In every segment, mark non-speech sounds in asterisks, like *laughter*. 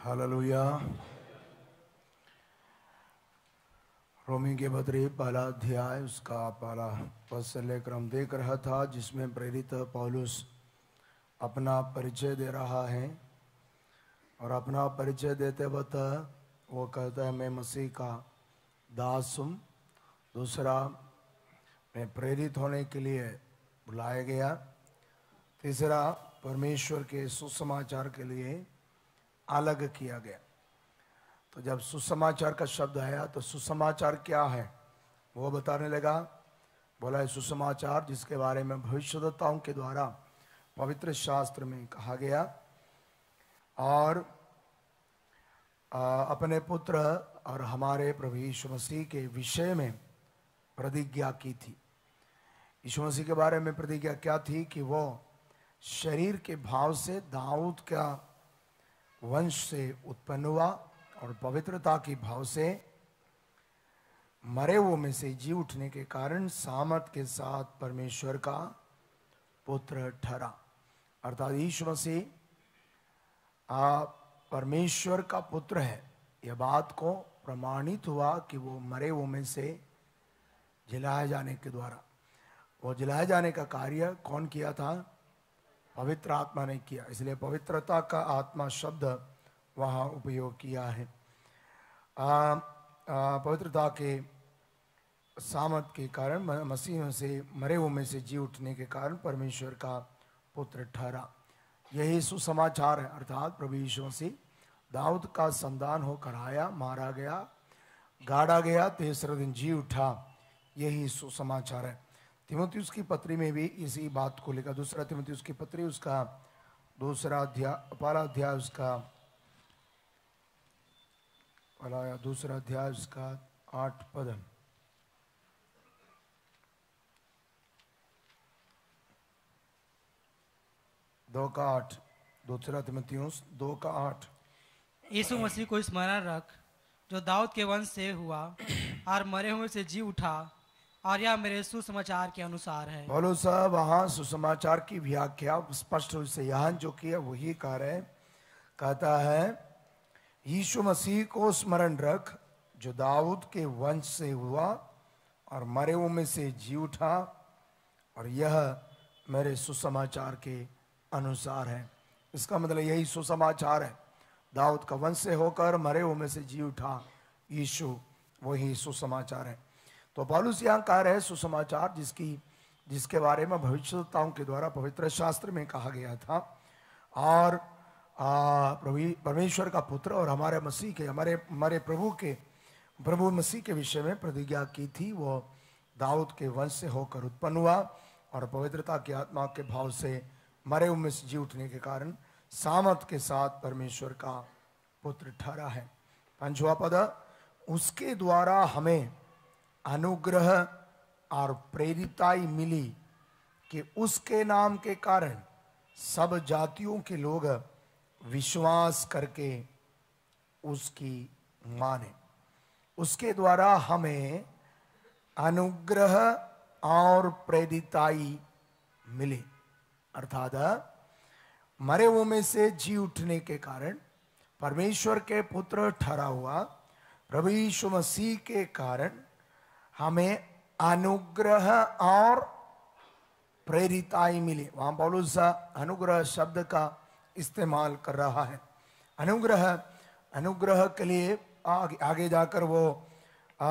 Hallelujah रोमी के बतरे पहला अध्याय उसका पहला पद लेकर हम देख रहा था जिसमें प्रेरित पौलुस अपना परिचय दे रहा है और अपना परिचय देते वक्त वो कहता है मैं मसीह का दास हूँ दूसरा मैं प्रेरित होने के लिए बुलाया गया तीसरा परमेश्वर के सुसमाचार के लिए अलग किया गया तो जब सुसमाचार का शब्द आया तो सुसमाचार क्या है वो बताने लगा बोला है सुसमाचार जिसके बारे में भविष्यताओं के द्वारा पवित्र शास्त्र में कहा गया और अपने पुत्र और हमारे प्रभु यीशु मसीह के विषय में प्रतिज्ञा की थी यीशु मसीह के बारे में प्रतिज्ञा क्या थी कि वो शरीर के भाव से दाऊद का वंश से उत्पन्न हुआ और पवित्रता के भाव से मरे हुए में से जी उठने के कारण सामर्थ के साथ परमेश्वर का पुत्र ठहरा अर्थात ईश्वर से आप परमेश्वर का पुत्र है यह बात को प्रमाणित हुआ कि वो मरे हुए में से जलाए जाने के द्वारा वो जलाए जाने का कार्य कौन किया था पवित्र आत्मा ने किया इसलिए पवित्रता का आत्मा शब्द वहाँ उपयोग किया है आ, आ, पवित्रता के सामत के कारण मसीह से मरे हुए में से जी उठने के कारण परमेश्वर का पुत्र ठहरा यही सुसमाचार है अर्थात प्रभु यीशु से दाऊद का संदान हो कराया मारा गया गाड़ा गया तेसरा दिन जी उठा यही सुसमाचार है तिमोती उसकी पत्री में भी इसी बात को लेकर दूसरा तिमोती उसकी पत्री उसका दूसरा अध्याय पहला अध्याय उसका पहला दूसरा अध्याय उसका आठ पद दो का आठ दूसरा तिमतियोस दो का आठ यीशु मसीह को स्मरण रख जो दाऊद के वंश से हुआ और मरे हुए से जी उठा और यह मेरे सुसमाचार के अनुसार है बोलो साहब वहाँ सुसमाचार की व्याख्या स्पष्ट रूप से यहाँ जो किया वही कह रहे कहता है यीशु मसीह को स्मरण रख जो दाऊद के वंश से हुआ और मरे हुए में से जी उठा और यह मेरे सुसमाचार के अनुसार है इसका मतलब यही सुसमाचार है दाऊद का वंश से होकर मरे हुए में से जी उठा यीशु वही सुसमाचार है तो पौलुस यहाँ कह रहे सुसमाचार जिसकी जिसके बारे में भविष्यताओं के द्वारा पवित्र शास्त्र में कहा गया था और परमेश्वर का पुत्र और हमारे मसीह के हमारे हमारे प्रभु के प्रभु मसीह के विषय में प्रतिज्ञा की थी वो दाऊद के वंश से होकर उत्पन्न हुआ और पवित्रता की आत्मा के भाव से मरे उम्र से जी उठने के कारण सामत के साथ परमेश्वर का पुत्र ठहरा है पंचवा पद उसके द्वारा हमें अनुग्रह और प्रेरिताई मिली कि उसके नाम के कारण सब जातियों के लोग विश्वास करके उसकी माने उसके द्वारा हमें अनुग्रह और प्रेरिताई मिली अर्थात मरे हुओं में से जी उठने के कारण परमेश्वर के पुत्र ठहरा हुआ रवीश मसीह के कारण हमें अनुग्रह और प्रेरिताई मिली वहां पौलुस अनुग्रह शब्द का इस्तेमाल कर रहा है अनुग्रह अनुग्रह के लिए आगे आगे जाकर वो आ,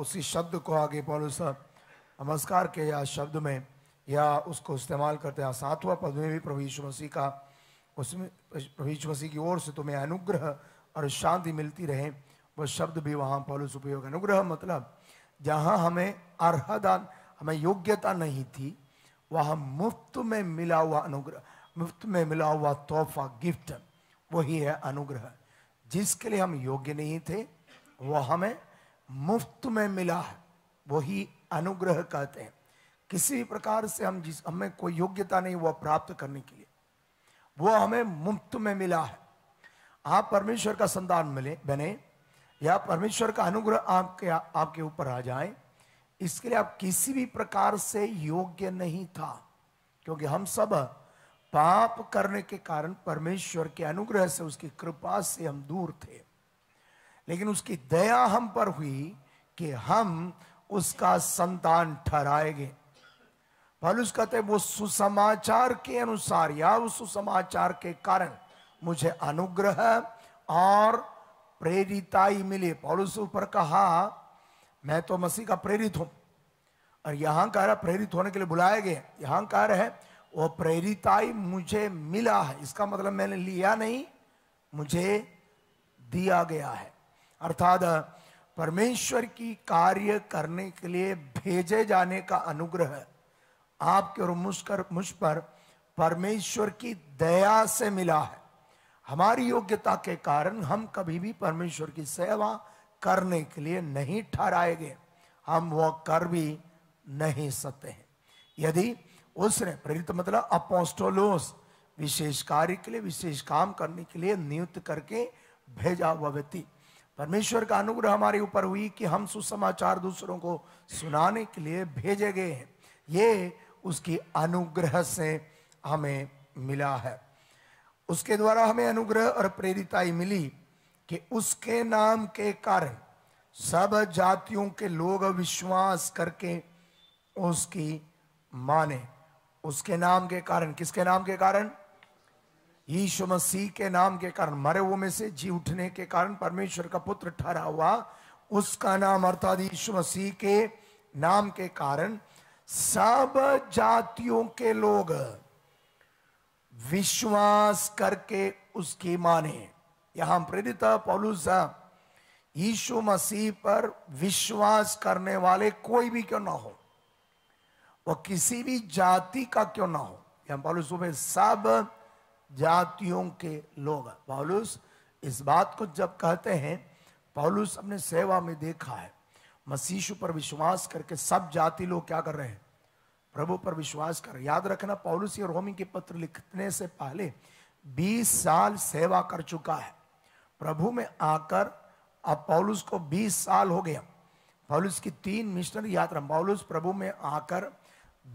उसी शब्द को आगे पौलुस नमस्कार के या शब्द में या उसको इस्तेमाल करते हैं सातवा पद में भी प्रभु यीशु मसीह का उसमें प्रभु यीशु मसीह की ओर से तुम्हें अनुग्रह और शांति मिलती रहे वह शब्द भी वहाँ पौलुस उपयोग अनुग्रह मतलब जहां हमें अर्दान हमें योग्यता नहीं थी वहां मुफ्त में मिला हुआ अनुग्रह मुफ्त में मिला हुआ तोहफा गिफ्ट वही है अनुग्रह जिसके लिए हम योग्य नहीं थे वो हमें मुफ्त में मिला है वही अनुग्रह कहते हैं किसी भी प्रकार से हम जिस हमें कोई योग्यता नहीं हुआ प्राप्त करने के लिए वो हमें मुफ्त में मिला है आप परमेश्वर का संतान मिले बने या परमेश्वर का अनुग्रह आपके आपके ऊपर आ जाए इसके लिए आप किसी भी प्रकार से योग्य नहीं था क्योंकि हम सब पाप करने के कारण परमेश्वर के अनुग्रह से उसकी कृपा से हम दूर थे लेकिन उसकी दया हम पर हुई कि हम उसका संतान ठहराए गए भलुष कहते वो सुसमाचार के अनुसार या उस सुसमाचार के कारण मुझे अनुग्रह और प्रेरिताई मिले पौलुस पर कहा मैं तो मसीह का प्रेरित हूं और यहां कह रहा प्रेरित होने के लिए बुलाया गया यहां कह रहे वो प्रेरिताई मुझे मिला है इसका मतलब मैंने लिया नहीं मुझे दिया गया है अर्थात परमेश्वर की कार्य करने के लिए भेजे जाने का अनुग्रह आपके और मुझ पर परमेश्वर की दया से मिला है हमारी योग्यता के कारण हम कभी भी परमेश्वर की सेवा करने के लिए नहीं ठहराए गए हम वो कर भी नहीं सकते हैं यदि उसने प्रेरित मतलब अपोस्टोलोस विशेष कार्य के लिए विशेष काम करने के लिए नियुक्त करके भेजा हुआ व्यक्ति परमेश्वर का अनुग्रह हमारे ऊपर हुई कि हम सुसमाचार दूसरों को सुनाने के लिए भेजे गए हैं ये उसकी अनुग्रह से हमें मिला है उसके द्वारा हमें अनुग्रह और प्रेरिताई मिली कि उसके नाम के कारण सब जातियों के लोग विश्वास करके उसकी माने उसके नाम के कारण किसके नाम के कारण यीशु मसीह के नाम के कारण मरे वो में से जी उठने के कारण परमेश्वर का पुत्र ठहरा हुआ उसका नाम अर्थात यीशु मसीह के नाम के कारण सब जातियों के लोग विश्वास करके उसकी माने यहां प्रेरित पौलुस यीशु मसीह पर विश्वास करने वाले कोई भी क्यों ना हो वह किसी भी जाति का क्यों ना हो यहां पौलुस में सब जातियों के लोग पौलुस इस बात को जब कहते हैं पौलुस अपने सेवा में देखा है मसीशु पर विश्वास करके सब जाति लोग क्या कर रहे हैं प्रभु पर विश्वास कर याद रखना पौलुस और रोमी के पत्र लिखने से पहले 20 साल सेवा कर चुका है प्रभु में आकर अब पॉलुस को 20 साल हो गया पॉलुस की तीन मिशनरी यात्रा पॉलुस प्रभु में आकर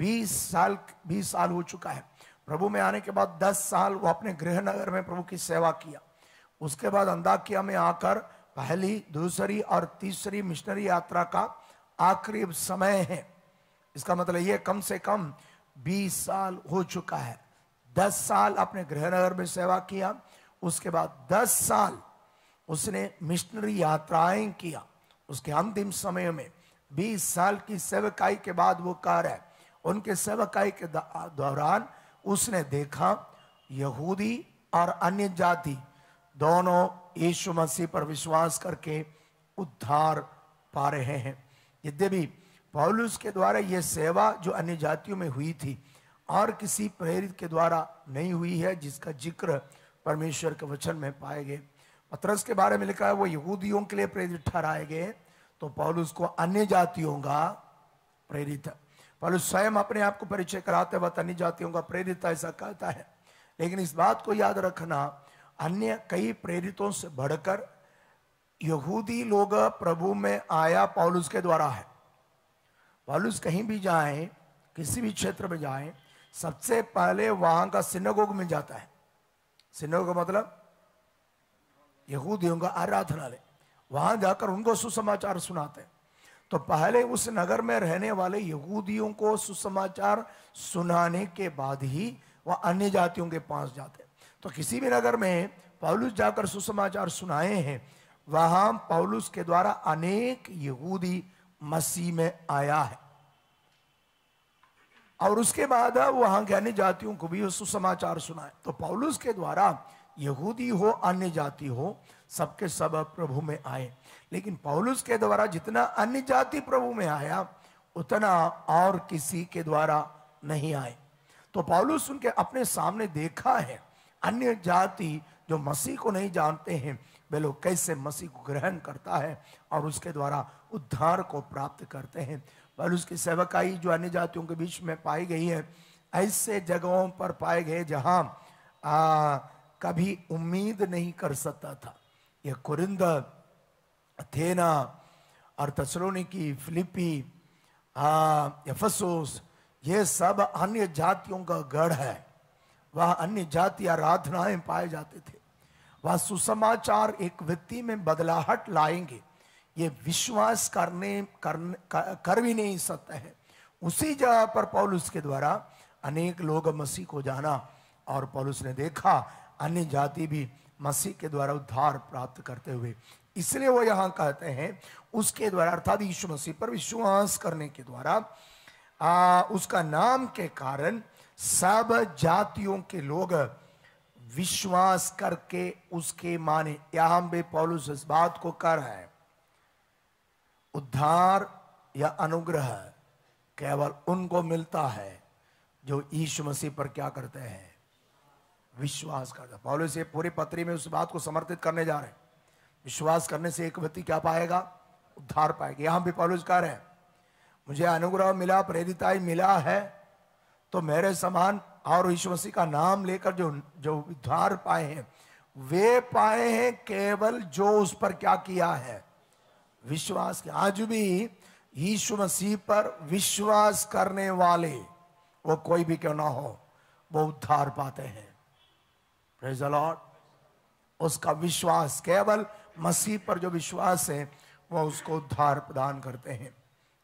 20 साल 20 साल हो चुका है प्रभु में आने के बाद 10 साल वो अपने गृह नगर में प्रभु की सेवा किया उसके बाद अंदाकिया में आकर पहली दूसरी और तीसरी मिशनरी यात्रा का आखिरी समय है इसका मतलब ये कम से कम 20 साल हो चुका है 10 साल अपने गृहनगर में सेवा किया उसके बाद 10 साल उसने मिशनरी यात्राएं किया उसके अंतिम समय में 20 साल की सेवकाई के बाद वो कार है उनके सेवकाई के दौरान उसने देखा यहूदी और अन्य जाति दोनों यीशु मसीह पर विश्वास करके उद्धार पा रहे हैं यद्यपि पौलुस के द्वारा यह सेवा जो अन्य जातियों में हुई थी और किसी प्रेरित के द्वारा नहीं हुई है जिसका जिक्र परमेश्वर के वचन में पाए गए पत्रस के बारे में लिखा है वो यहूदियों के लिए प्रेरित ठहराए गए तो पॉलुस को अन्य जातियों का प्रेरित पॉलुस स्वयं अपने आप को परिचय कराते वक्त अन्य जातियों का प्रेरित ऐसा कहता है लेकिन इस बात को याद रखना अन्य कई प्रेरितों से बढ़कर यहूदी लोग प्रभु में आया पौलुस के द्वारा है वालुस कहीं भी जाए किसी भी क्षेत्र में जाए सबसे पहले वहां का सिनोगोग में जाता है सिनोगोग मतलब यहूदियों का आराधनालय वहां जाकर उनको सुसमाचार सुनाते हैं तो पहले उस नगर में रहने वाले यहूदियों को सुसमाचार सुनाने के बाद ही वह अन्य जातियों के पास जाते हैं तो किसी भी नगर में पौलुस जाकर सुसमाचार सुनाए हैं वहां पौलुस के द्वारा अनेक यहूदी मसीह में आया है और उसके बाद वहां के अन्य जातियों को भी सुसमाचार सुनाए तो पौलुस के द्वारा यहूदी हो अन्य जाति हो सबके सब प्रभु में आए लेकिन पौलुस के द्वारा जितना अन्य जाति प्रभु में आया उतना और किसी के द्वारा नहीं आए तो पौलुस उनके अपने सामने देखा है अन्य जाति जो मसीह को नहीं जानते हैं वे लोग कैसे मसीह को ग्रहण करता है और उसके द्वारा उद्धार को प्राप्त करते हैं बल उसकी सेवकाई जो अन्य जातियों के बीच में पाई गई है ऐसे जगहों पर पाए गए जहां आ, कभी उम्मीद नहीं कर सकता था यह कुरिंद अथेना और तसलोनिकी फिलिपी एफसोस ये सब अन्य जातियों का गढ़ है वह अन्य जाति आराधनाएं पाए जाते थे वह सुसमाचार एक व्यक्ति में बदलाहट लाएंगे ये विश्वास करने कर, कर भी नहीं सकता है उसी जगह पर पौलुस के द्वारा अनेक लोग मसीह को जाना और पौलुस ने देखा अन्य जाति भी मसीह के द्वारा उद्धार प्राप्त करते हुए इसलिए वो यहाँ कहते हैं उसके द्वारा अर्थात यीशु मसीह पर विश्वास करने के द्वारा आ, उसका नाम के कारण सब जातियों के लोग विश्वास करके उसके माने यहां भी पौलुस इस बात को कर है उद्धार या अनुग्रह केवल उनको मिलता है जो ईश मसीह पर क्या करते हैं विश्वास करते पौलुस ये पूरी पत्री में उस बात को समर्पित करने जा रहे हैं विश्वास करने से एक व्यक्ति क्या पाएगा उद्धार पाएगा यहां भी पौलुस कर रहे हैं मुझे अनुग्रह मिला प्रेरिताई मिला है तो मेरे समान और यीशु मसीह का नाम लेकर जो जो उद्धार पाए हैं वे पाए हैं केवल जो उस पर क्या किया है विश्वास किया आज भी यीशु मसीह पर विश्वास करने वाले वो कोई भी क्यों ना हो वो उद्धार पाते हैं प्रेज लॉर्ड उसका विश्वास केवल मसीह पर जो विश्वास है वह उसको उद्धार प्रदान करते हैं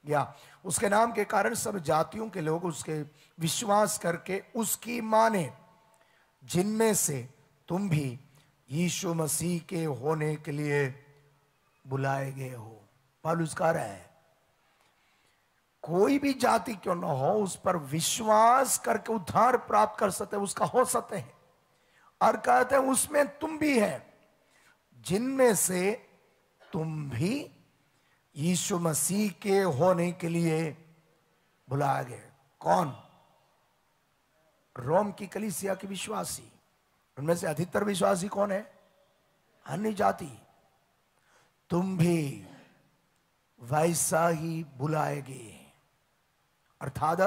या उसके नाम के कारण सब जातियों के लोग उसके विश्वास करके उसकी माने जिनमें से तुम भी यीशु मसीह के होने के लिए बुलाए गए हो पालूस कह रहा है कोई भी जाति क्यों ना हो उस पर विश्वास करके उद्धार प्राप्त कर सकते उसका हो सकते हैं और कहते हैं उसमें तुम भी है जिनमें से तुम भी यीशु मसीह के होने के लिए बुलाया गया कौन रोम की कलिसिया के विश्वासी उनमें से अधिकतर विश्वासी कौन है अन्य जाति तुम भी वैसा ही बुलाए गए अर्थात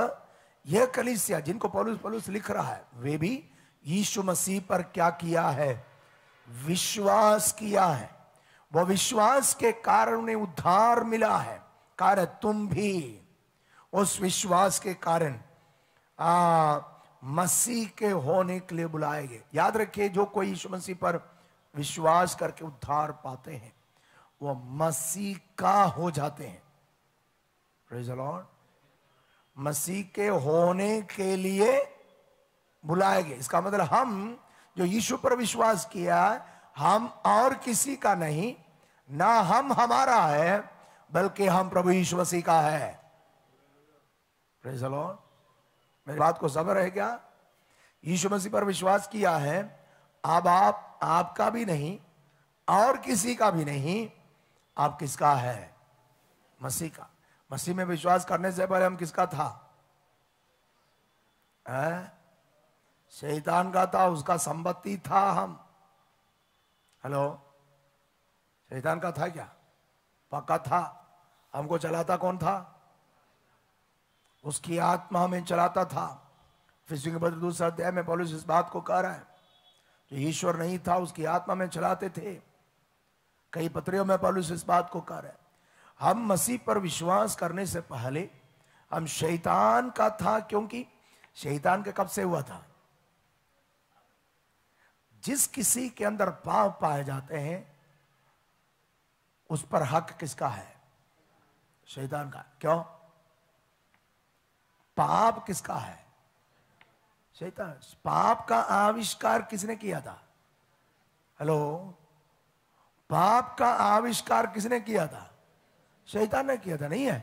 यह कलिसिया जिनको पौलुस पौलुस लिख रहा है वे भी यीशु मसीह पर क्या किया है विश्वास किया है वो विश्वास के कारण उन्हें उद्धार मिला है कार्य तुम भी उस विश्वास के कारण आ, मसीह के होने के लिए बुलाए गए याद रखिए जो कोई यीशु मसीह पर विश्वास करके उद्धार पाते हैं वो मसीह का हो जाते हैं लॉर्ड मसीह के होने के लिए बुलाए गए इसका मतलब हम जो यीशु पर विश्वास किया हम और किसी का नहीं ना हम हमारा है बल्कि हम प्रभु ईश्व मसीह का है मेरी बात को सबर है क्या यीशु मसीह पर विश्वास किया है अब आप आपका भी नहीं और किसी का भी नहीं आप किसका है मसीह का मसीह में विश्वास करने से पहले हम किसका था शैतान का था उसका संपत्ति था हम हेलो शैतान का था क्या पक्का था हमको चलाता कौन था उसकी आत्मा हमें चलाता था फिजिक दूसरा अध्याय में पॉलिस इस बात को कह रहा है जो ईश्वर नहीं था उसकी आत्मा में चलाते थे कई पत्रियों में पॉलिस इस बात को कह रहा है हम मसीह पर विश्वास करने से पहले हम शैतान का था क्योंकि शैतान के कब से हुआ था जिस किसी के अंदर पाप पाए जाते हैं उस पर हक किसका है शैतान का क्यों पाप किसका है शैतान पाप का आविष्कार किसने किया था हेलो पाप का आविष्कार किसने किया था शैतान ने किया था नहीं है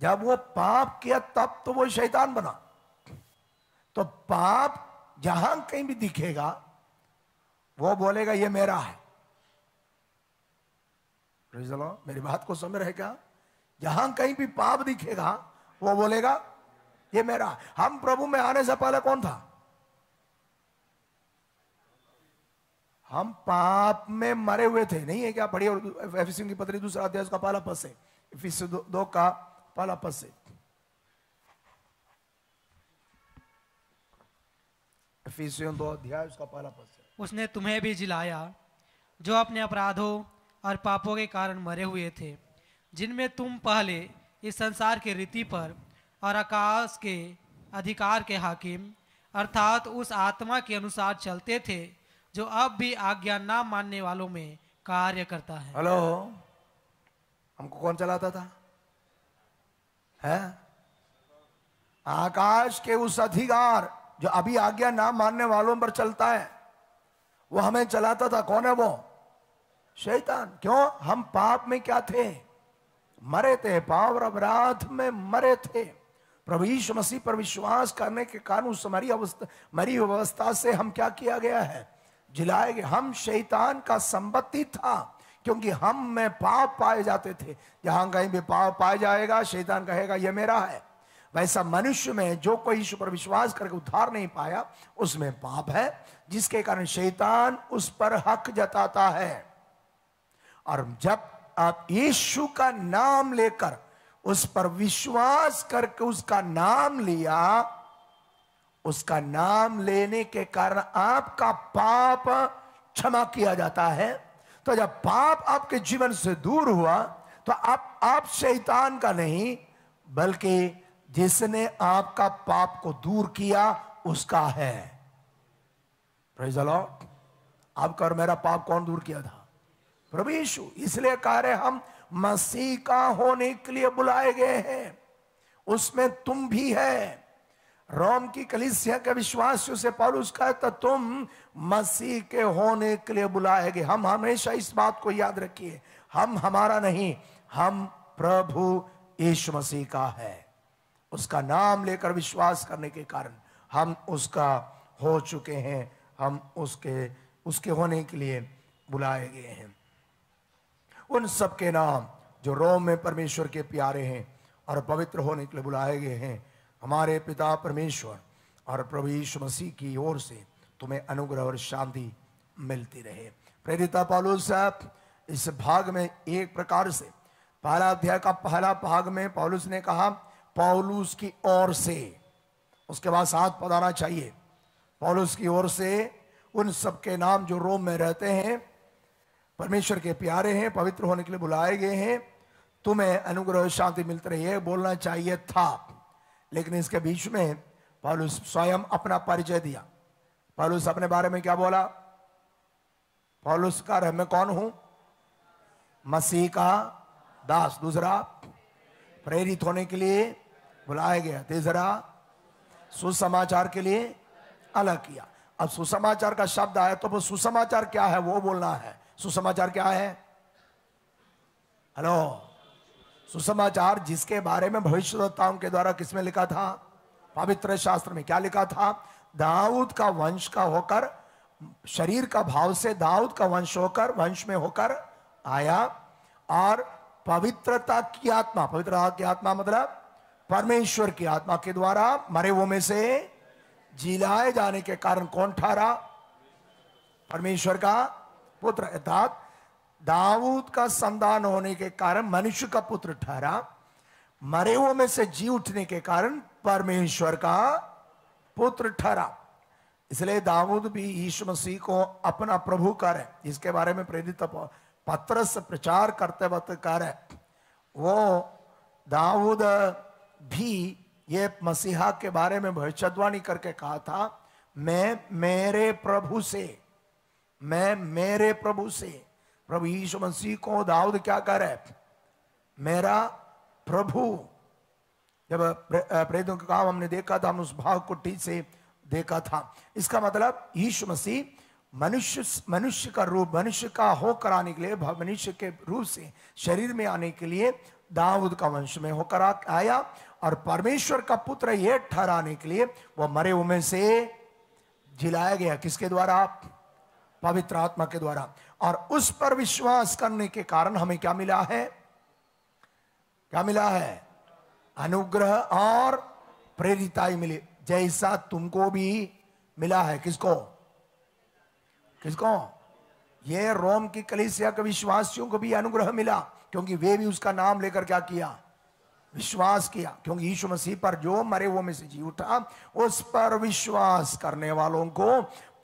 जब वो पाप किया तब तो वो शैतान बना तो पाप जहां कहीं भी दिखेगा वो बोलेगा ये मेरा है मेरी बात को समझ रहे क्या जहां कहीं भी पाप दिखेगा वो बोलेगा ये मेरा हम प्रभु में आने से पहले कौन था हम पाप में मरे हुए थे नहीं है क्या पढ़िए और एफिसियन की पत्री दूसरा अध्याय का पाला पस से एफिसियन दो, दो का पाला पस से एफिसियन दो अध्याय उसका पाला पस से उसने तुम्हें भी जिलाया जो अपने अपराधों और पापों के कारण मरे हुए थे जिनमें तुम पहले इस संसार के रीति पर और आकाश के अधिकार के हाकिम अर्थात उस आत्मा के अनुसार चलते थे जो अब भी आज्ञा ना मानने वालों में कार्य करता है हेलो हमको कौन चलाता था है आकाश के उस अधिकार जो अभी आज्ञा ना मानने वालों पर चलता है वो हमें चलाता था कौन है वो शैतान क्यों हम पाप में क्या थे मरे थे पाप और अपराध में मरे थे प्रभु यीशु मसीह पर विश्वास करने के कारण उस मरी अवस्था मरी अवस्था से हम क्या किया गया है जिलाए गए हम शैतान का संपत्ति था क्योंकि हम में पाप पाए जाते थे जहां कहीं भी पाप पाया जाएगा शैतान कहेगा यह मेरा है वैसा मनुष्य में जो कोई ईश्वर पर विश्वास करके उद्धार नहीं पाया उसमें पाप है जिसके कारण शैतान उस पर हक जताता है और जब आप यीशु का नाम लेकर उस पर विश्वास करके उसका नाम लिया उसका नाम लेने के कारण आपका पाप क्षमा किया जाता है तो जब पाप आपके जीवन से दूर हुआ तो आप आप शैतान का नहीं बल्कि जिसने आपका पाप को दूर किया उसका है आपका और मेरा पाप कौन दूर किया था प्रभु इसलिए कार्य हम मसीह का होने के लिए बुलाए गए हैं उसमें तुम भी है रोम की कलिसिया के विश्वास से पौलुस का तो तुम मसीह के होने के लिए बुलाए गए हम हमेशा इस बात को याद रखिए हम हमारा नहीं हम प्रभु यीशु मसीह का है उसका नाम लेकर विश्वास करने के कारण हम उसका हो चुके हैं हम उसके उसके होने के लिए बुलाए गए हैं उन सब के नाम जो रोम में परमेश्वर के प्यारे हैं और पवित्र होने के लिए बुलाए गए हैं हमारे पिता परमेश्वर और प्रभु यीशु मसीह की ओर से तुम्हें अनुग्रह और शांति मिलती रहे प्रेरिता पालो साहब इस भाग में एक प्रकार से पहला अध्याय का पहला भाग में पौलुस ने कहा पौलुस की ओर से उसके बाद साथ पदाना चाहिए पौलुस की ओर से उन सबके नाम जो रोम में रहते हैं परमेश्वर के प्यारे हैं पवित्र होने के लिए बुलाए गए हैं तुम्हें अनुग्रह शांति मिलते रही है बोलना चाहिए था लेकिन इसके बीच में पालूस स्वयं अपना परिचय दिया पालूस अपने बारे में क्या बोला पालूस का मैं कौन हूं मसीह का दास दूसरा प्रेरित होने के लिए बुलाया गया तीसरा सुसमाचार के लिए अलग किया अब सुसमाचार का शब्द आया तो वो सुसमाचार क्या है वो बोलना है सुसमाचार क्या है हेलो सुसमाचार जिसके बारे में भविष्यताओं के द्वारा किसमें लिखा था पवित्र शास्त्र में क्या लिखा था दाऊद का वंश का होकर शरीर का भाव से दाऊद का वंश होकर वंश में होकर आया और पवित्रता की आत्मा पवित्रता की आत्मा मतलब परमेश्वर की आत्मा के द्वारा मरे वो में से जिलाए जाने के कारण कौन ठहरा परमेश्वर का पुत्र अर्थात दाऊद का संदान होने के कारण मनुष्य का पुत्र ठहरा मरे हुए में से जी उठने के कारण परमेश्वर का पुत्र ठहरा इसलिए दाऊद भी यीशु मसीह को अपना प्रभु कर है इसके बारे में प्रेरित पत्र से प्रचार करते वक्त कर है वो दाऊद भी ये मसीहा के बारे में भविष्यवाणी करके कहा था मैं मेरे प्रभु से मैं मेरे प्रभु से प्रभु यीशु मसीह को दाऊद क्या है मेरा प्रभु जब प्रेतों का काम हमने देखा था हमने उस भाव को ठीक से देखा था इसका मतलब यीशु मसीह मनुष्य मनुष्य का रूप मनुष्य का होकर आने के लिए मनुष्य के रूप से शरीर में आने के लिए दाऊद का वंश में होकर आया और परमेश्वर का पुत्र यह ठहराने के लिए वह मरे उमे से जिलाया गया किसके द्वारा आप पवित्र आत्मा के द्वारा और उस पर विश्वास करने के कारण हमें क्या मिला है क्या मिला है अनुग्रह और प्रेरिताई मिली जैसा तुमको भी मिला है किसको किसको ये रोम की कलिसिया के विश्वासियों को भी अनुग्रह मिला क्योंकि वे भी उसका नाम लेकर क्या किया विश्वास किया क्योंकि यीशु मसीह पर जो मरे वो में से जी उठा उस पर विश्वास करने वालों को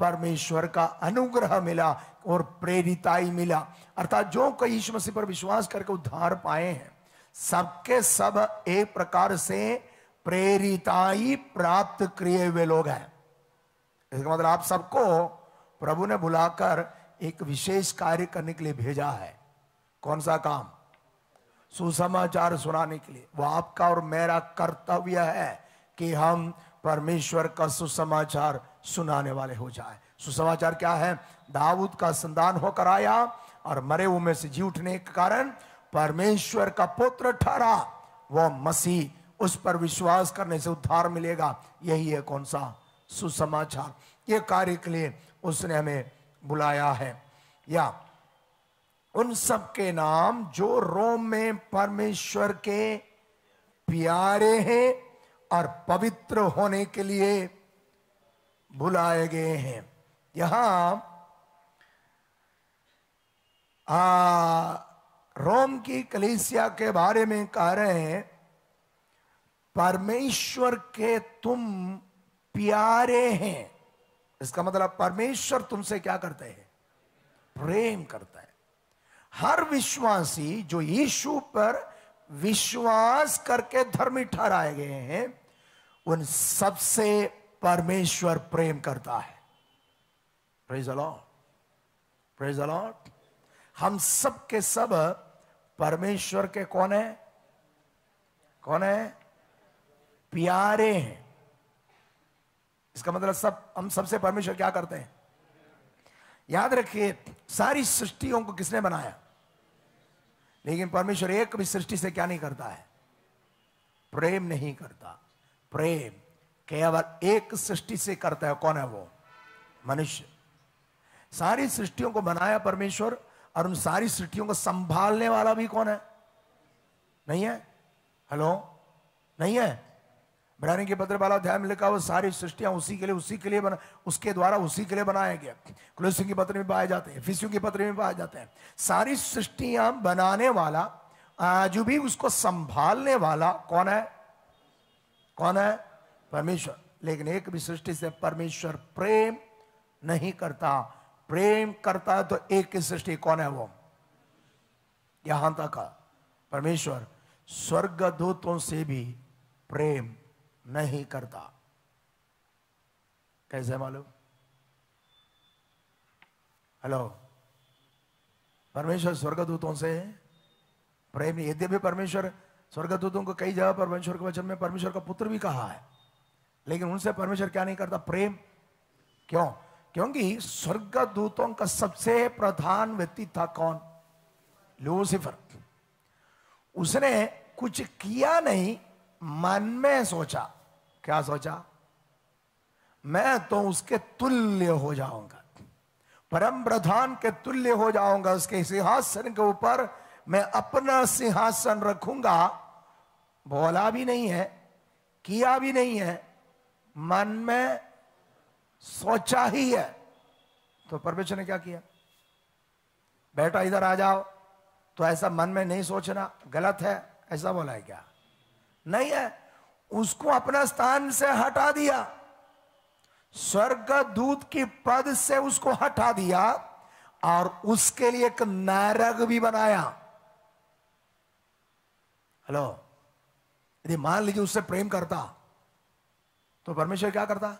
परमेश्वर का अनुग्रह मिला और प्रेरिताई मिला अर्थात जो कई यीशु मसीह पर विश्वास करके उद्धार पाए हैं सबके सब एक प्रकार से प्रेरिताई प्राप्त किए हुए लोग हैं इसका मतलब आप सबको प्रभु ने बुलाकर एक विशेष कार्य करने के लिए भेजा है कौन सा काम सुसमाचार सुनाने के लिए वो आपका और मेरा कर्तव्य है कि हम परमेश्वर का सुसमाचार सुनाने वाले हो जाए सुसमाचार क्या है दाऊद का संदान होकर आया और मरे हुए में से जी उठने के कारण परमेश्वर का पुत्र ठहरा वह मसीह उस पर विश्वास करने से उद्धार मिलेगा यही है कौन सा सुसमाचार ये कार्य के लिए उसने हमें बुलाया है या उन सब के नाम जो रोम में परमेश्वर के प्यारे हैं और पवित्र होने के लिए भुलाए गए हैं यहां आ, रोम की कलीसिया के बारे में कह रहे हैं परमेश्वर के तुम प्यारे हैं इसका मतलब परमेश्वर तुमसे क्या करते हैं प्रेम करता है हर विश्वासी जो यीशु पर विश्वास करके धर्मी ठहराए गए हैं उन सबसे परमेश्वर प्रेम करता है प्रेज अलॉट प्रेज अलॉट हम सब के सब परमेश्वर के कौन है कौन है प्यारे हैं इसका मतलब सब हम सबसे परमेश्वर क्या करते हैं याद रखिए सारी सृष्टियों को किसने बनाया लेकिन परमेश्वर एक भी सृष्टि से क्या नहीं करता है प्रेम नहीं करता प्रेम केवल एक सृष्टि से करता है कौन है वो मनुष्य सारी सृष्टियों को बनाया परमेश्वर और उन सारी सृष्टियों को संभालने वाला भी कौन है नहीं है हेलो नहीं है बरानी के पत्र वाला अध्याय में लिखा वो सारी सृष्टियां उसी के लिए उसी के लिए बना उसके द्वारा उसी के लिए बनाया गया कुलसियों के पत्र में पाए जाते हैं फिसियों के पत्र में पाए जाते हैं सारी सृष्टियां बनाने वाला जो भी उसको संभालने वाला कौन है कौन है परमेश्वर लेकिन एक भी सृष्टि से परमेश्वर प्रेम नहीं करता प्रेम करता है तो एक की सृष्टि कौन है वो यहां तक परमेश्वर स्वर्गदूतों से भी प्रेम नहीं करता कैसे मालूम हेलो परमेश्वर स्वर्गदूतों से प्रेम यद्यपि परमेश्वर स्वर्गदूतों को कई जगह परमेश्वर के वचन में परमेश्वर का पुत्र भी कहा है लेकिन उनसे परमेश्वर क्या नहीं करता प्रेम क्यों क्योंकि स्वर्गदूतों का सबसे प्रधान व्यक्ति था कौन लूसीफर उसने कुछ किया नहीं मन में सोचा क्या सोचा मैं तो उसके तुल्य हो जाऊंगा परम प्रधान के तुल्य हो जाऊंगा उसके सिंहासन के ऊपर मैं अपना सिंहासन रखूंगा बोला भी नहीं है किया भी नहीं है मन में सोचा ही है तो परमेश्वर ने क्या किया बेटा इधर आ जाओ तो ऐसा मन में नहीं सोचना गलत है ऐसा बोला है क्या नहीं है उसको अपना स्थान से हटा दिया स्वर्ग दूत की पद से उसको हटा दिया और उसके लिए एक नरक भी बनाया हेलो यदि मान लीजिए उससे प्रेम करता तो परमेश्वर क्या करता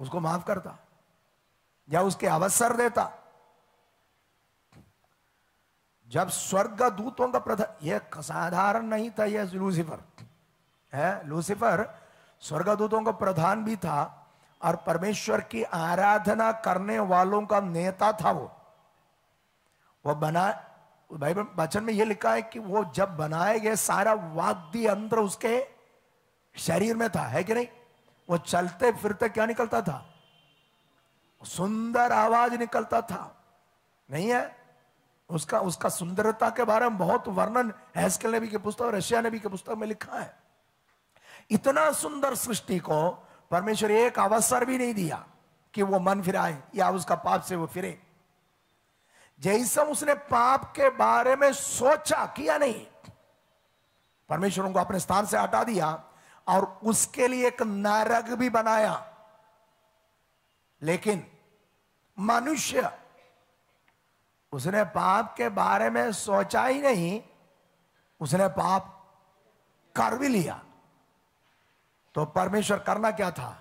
उसको माफ करता या उसके अवसर देता जब स्वर्ग दूतों का प्रधान यह साधारण नहीं था यह लूसीफर है लूसीफर स्वर्गदूतों का प्रधान भी था और परमेश्वर की आराधना करने वालों का नेता था वो वो बना भाई बचन में यह लिखा है कि वो जब बनाए गए सारा वाद्य यंत्र उसके शरीर में था है कि नहीं वो चलते फिरते क्या निकलता था सुंदर आवाज निकलता था नहीं है उसका उसका सुंदरता के बारे में बहुत वर्णन हैस्कल नबी की पुस्तक रशिया नबी की पुस्तक में लिखा है इतना सुंदर सृष्टि को परमेश्वर एक अवसर भी नहीं दिया कि वो मन फिराए या उसका पाप से वो फिरे जैसा उसने पाप के बारे में सोचा किया नहीं परमेश्वर उनको अपने स्थान से हटा दिया और उसके लिए एक नरक भी बनाया लेकिन मनुष्य उसने पाप के बारे में सोचा ही नहीं उसने पाप कर भी लिया तो परमेश्वर करना क्या था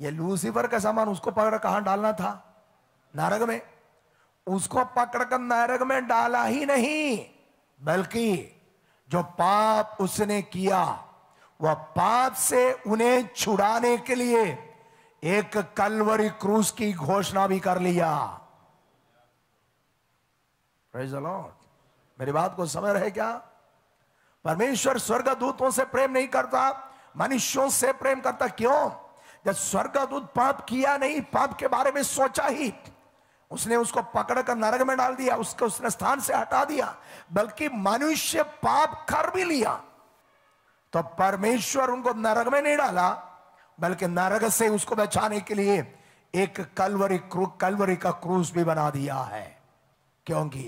ये लूसीफर का सामान उसको पकड़ कहां डालना था नरक में उसको पकड़कर नरक में डाला ही नहीं बल्कि जो पाप उसने किया वह पाप से उन्हें छुड़ाने के लिए एक कलवरी क्रूस की घोषणा भी कर लिया लॉर्ड मेरी बात को समझ रहे क्या परमेश्वर स्वर्गदूतों से प्रेम नहीं करता मनुष्यों से प्रेम करता क्यों जब स्वर्गदूत पाप किया नहीं पाप के बारे में सोचा ही उसने उसको पकड़कर नरक में डाल दिया उसको उसने स्थान से हटा दिया बल्कि मनुष्य पाप कर भी लिया तो परमेश्वर उनको नरक में नहीं डाला बल्कि नरक से उसको बचाने के लिए एक कलवरी क्रू कलवरी का क्रूस भी बना दिया है क्योंकि